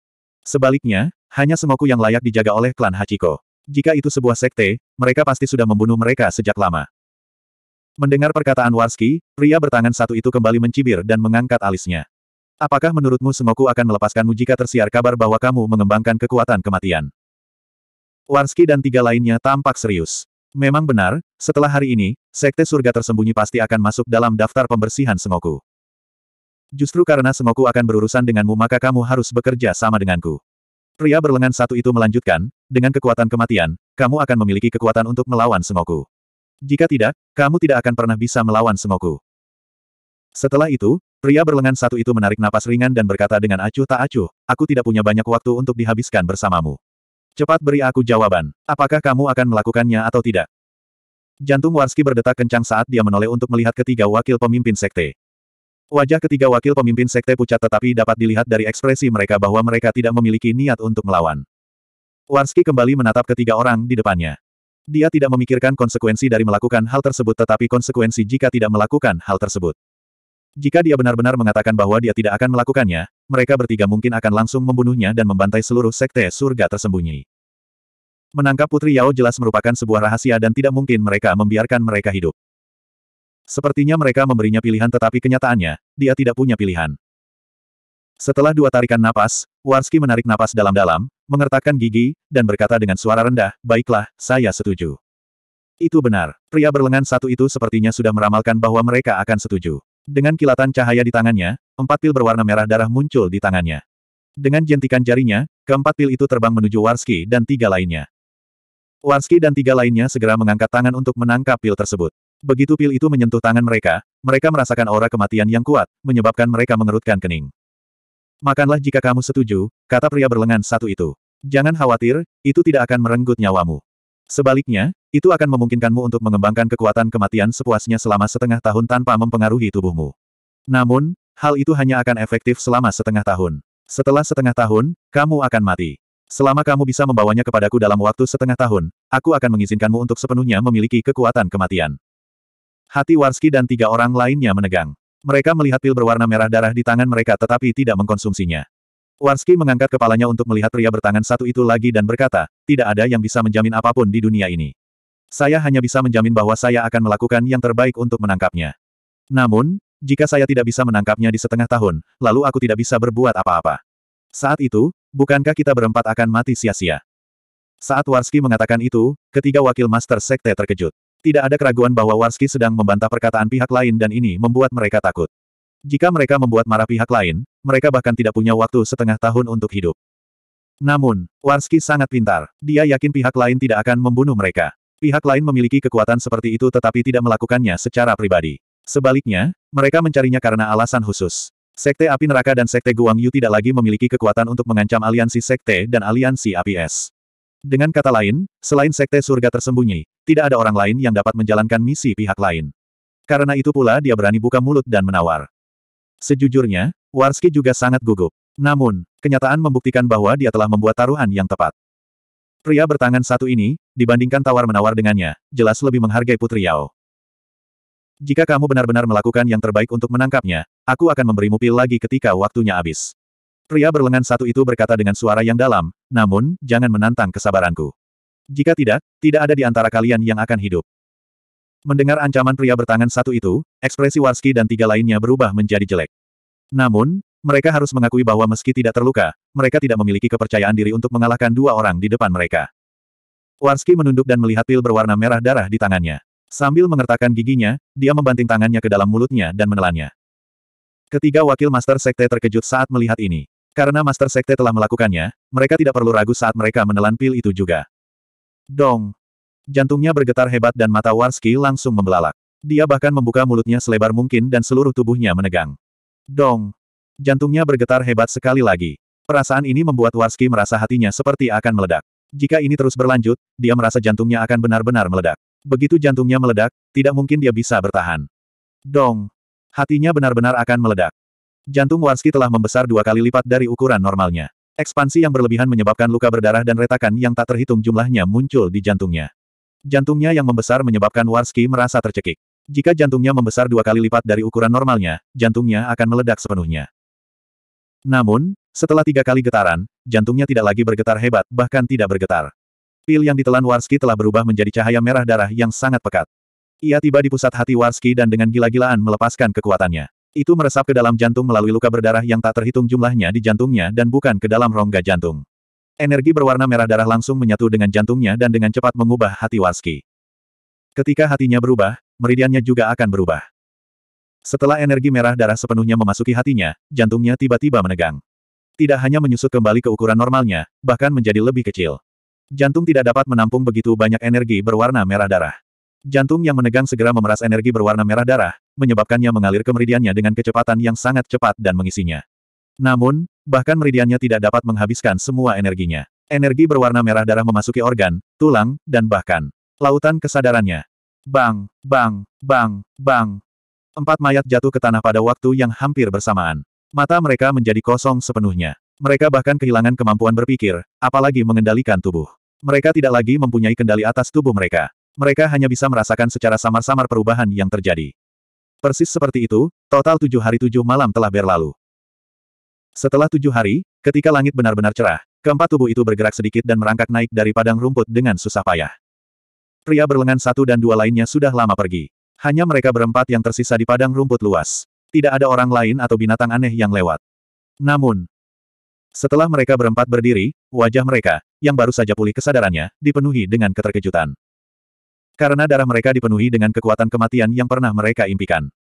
Sebaliknya, hanya Semoku yang layak dijaga oleh klan Hachiko. Jika itu sebuah sekte, mereka pasti sudah membunuh mereka sejak lama. Mendengar perkataan Warski, pria bertangan satu itu kembali mencibir dan mengangkat alisnya. Apakah menurutmu Semoku akan melepaskanmu jika tersiar kabar bahwa kamu mengembangkan kekuatan kematian? Warski dan tiga lainnya tampak serius. Memang benar, setelah hari ini, Sekte Surga Tersembunyi pasti akan masuk dalam daftar pembersihan Sengoku. Justru karena Sengoku akan berurusan denganmu maka kamu harus bekerja sama denganku. Pria berlengan satu itu melanjutkan, dengan kekuatan kematian, kamu akan memiliki kekuatan untuk melawan Sengoku. Jika tidak, kamu tidak akan pernah bisa melawan Sengoku. Setelah itu, pria berlengan satu itu menarik napas ringan dan berkata dengan acuh tak acuh, aku tidak punya banyak waktu untuk dihabiskan bersamamu. Cepat beri aku jawaban. Apakah kamu akan melakukannya atau tidak? Jantung Warski berdetak kencang saat dia menoleh untuk melihat ketiga wakil pemimpin sekte. Wajah ketiga wakil pemimpin sekte pucat tetapi dapat dilihat dari ekspresi mereka bahwa mereka tidak memiliki niat untuk melawan. Warski kembali menatap ketiga orang di depannya. Dia tidak memikirkan konsekuensi dari melakukan hal tersebut tetapi konsekuensi jika tidak melakukan hal tersebut. Jika dia benar-benar mengatakan bahwa dia tidak akan melakukannya, mereka bertiga mungkin akan langsung membunuhnya dan membantai seluruh sekte surga tersembunyi. Menangkap Putri Yao jelas merupakan sebuah rahasia dan tidak mungkin mereka membiarkan mereka hidup. Sepertinya mereka memberinya pilihan tetapi kenyataannya, dia tidak punya pilihan. Setelah dua tarikan napas, Warski menarik napas dalam-dalam, mengertakkan gigi, dan berkata dengan suara rendah, baiklah, saya setuju. Itu benar. Pria berlengan satu itu sepertinya sudah meramalkan bahwa mereka akan setuju. Dengan kilatan cahaya di tangannya, empat pil berwarna merah darah muncul di tangannya. Dengan jentikan jarinya, keempat pil itu terbang menuju Warski dan tiga lainnya. Wanski dan tiga lainnya segera mengangkat tangan untuk menangkap pil tersebut. Begitu pil itu menyentuh tangan mereka, mereka merasakan aura kematian yang kuat, menyebabkan mereka mengerutkan kening. Makanlah jika kamu setuju, kata pria berlengan satu itu. Jangan khawatir, itu tidak akan merenggut nyawamu. Sebaliknya, itu akan memungkinkanmu untuk mengembangkan kekuatan kematian sepuasnya selama setengah tahun tanpa mempengaruhi tubuhmu. Namun, hal itu hanya akan efektif selama setengah tahun. Setelah setengah tahun, kamu akan mati. Selama kamu bisa membawanya kepadaku dalam waktu setengah tahun, aku akan mengizinkanmu untuk sepenuhnya memiliki kekuatan kematian. Hati Warski dan tiga orang lainnya menegang. Mereka melihat pil berwarna merah darah di tangan mereka tetapi tidak mengkonsumsinya. Warski mengangkat kepalanya untuk melihat pria bertangan satu itu lagi dan berkata, tidak ada yang bisa menjamin apapun di dunia ini. Saya hanya bisa menjamin bahwa saya akan melakukan yang terbaik untuk menangkapnya. Namun, jika saya tidak bisa menangkapnya di setengah tahun, lalu aku tidak bisa berbuat apa-apa. Saat itu, Bukankah kita berempat akan mati sia-sia? Saat Warski mengatakan itu, ketiga wakil Master Sekte terkejut. Tidak ada keraguan bahwa Warski sedang membantah perkataan pihak lain dan ini membuat mereka takut. Jika mereka membuat marah pihak lain, mereka bahkan tidak punya waktu setengah tahun untuk hidup. Namun, Warski sangat pintar. Dia yakin pihak lain tidak akan membunuh mereka. Pihak lain memiliki kekuatan seperti itu tetapi tidak melakukannya secara pribadi. Sebaliknya, mereka mencarinya karena alasan khusus. Sekte Api Neraka dan Sekte Guang Yu tidak lagi memiliki kekuatan untuk mengancam aliansi Sekte dan aliansi Api Es. Dengan kata lain, selain Sekte Surga tersembunyi, tidak ada orang lain yang dapat menjalankan misi pihak lain. Karena itu pula dia berani buka mulut dan menawar. Sejujurnya, Warski juga sangat gugup. Namun, kenyataan membuktikan bahwa dia telah membuat taruhan yang tepat. Pria bertangan satu ini, dibandingkan tawar-menawar dengannya, jelas lebih menghargai Putri Yao. Jika kamu benar-benar melakukan yang terbaik untuk menangkapnya, aku akan memberimu pil lagi ketika waktunya habis. Pria berlengan satu itu berkata dengan suara yang dalam, namun, jangan menantang kesabaranku. Jika tidak, tidak ada di antara kalian yang akan hidup. Mendengar ancaman pria bertangan satu itu, ekspresi Warski dan tiga lainnya berubah menjadi jelek. Namun, mereka harus mengakui bahwa meski tidak terluka, mereka tidak memiliki kepercayaan diri untuk mengalahkan dua orang di depan mereka. Warski menunduk dan melihat pil berwarna merah darah di tangannya. Sambil mengertakkan giginya, dia membanting tangannya ke dalam mulutnya dan menelannya. Ketiga wakil Master Sekte terkejut saat melihat ini. Karena Master Sekte telah melakukannya, mereka tidak perlu ragu saat mereka menelan pil itu juga. Dong! Jantungnya bergetar hebat dan mata Warski langsung membelalak. Dia bahkan membuka mulutnya selebar mungkin dan seluruh tubuhnya menegang. Dong! Jantungnya bergetar hebat sekali lagi. Perasaan ini membuat Warski merasa hatinya seperti akan meledak. Jika ini terus berlanjut, dia merasa jantungnya akan benar-benar meledak. Begitu jantungnya meledak, tidak mungkin dia bisa bertahan. Dong! Hatinya benar-benar akan meledak. Jantung Warski telah membesar dua kali lipat dari ukuran normalnya. Ekspansi yang berlebihan menyebabkan luka berdarah dan retakan yang tak terhitung jumlahnya muncul di jantungnya. Jantungnya yang membesar menyebabkan Warski merasa tercekik. Jika jantungnya membesar dua kali lipat dari ukuran normalnya, jantungnya akan meledak sepenuhnya. Namun, setelah tiga kali getaran, jantungnya tidak lagi bergetar hebat, bahkan tidak bergetar. Pil yang ditelan Warski telah berubah menjadi cahaya merah darah yang sangat pekat. Ia tiba di pusat hati Warski dan dengan gila-gilaan melepaskan kekuatannya. Itu meresap ke dalam jantung melalui luka berdarah yang tak terhitung jumlahnya di jantungnya dan bukan ke dalam rongga jantung. Energi berwarna merah darah langsung menyatu dengan jantungnya dan dengan cepat mengubah hati Warski. Ketika hatinya berubah, meridiannya juga akan berubah. Setelah energi merah darah sepenuhnya memasuki hatinya, jantungnya tiba-tiba menegang. Tidak hanya menyusut kembali ke ukuran normalnya, bahkan menjadi lebih kecil. Jantung tidak dapat menampung begitu banyak energi berwarna merah darah. Jantung yang menegang segera memeras energi berwarna merah darah, menyebabkannya mengalir ke meridiannya dengan kecepatan yang sangat cepat dan mengisinya. Namun, bahkan meridiannya tidak dapat menghabiskan semua energinya. Energi berwarna merah darah memasuki organ, tulang, dan bahkan lautan kesadarannya. Bang, bang, bang, bang. Empat mayat jatuh ke tanah pada waktu yang hampir bersamaan. Mata mereka menjadi kosong sepenuhnya. Mereka bahkan kehilangan kemampuan berpikir, apalagi mengendalikan tubuh. Mereka tidak lagi mempunyai kendali atas tubuh mereka. Mereka hanya bisa merasakan secara samar-samar perubahan yang terjadi. Persis seperti itu, total tujuh hari tujuh malam telah berlalu. Setelah tujuh hari, ketika langit benar-benar cerah, keempat tubuh itu bergerak sedikit dan merangkak naik dari padang rumput dengan susah payah. Pria berlengan satu dan dua lainnya sudah lama pergi. Hanya mereka berempat yang tersisa di padang rumput luas. Tidak ada orang lain atau binatang aneh yang lewat. Namun, setelah mereka berempat berdiri, wajah mereka, yang baru saja pulih kesadarannya, dipenuhi dengan keterkejutan. Karena darah mereka dipenuhi dengan kekuatan kematian yang pernah mereka impikan.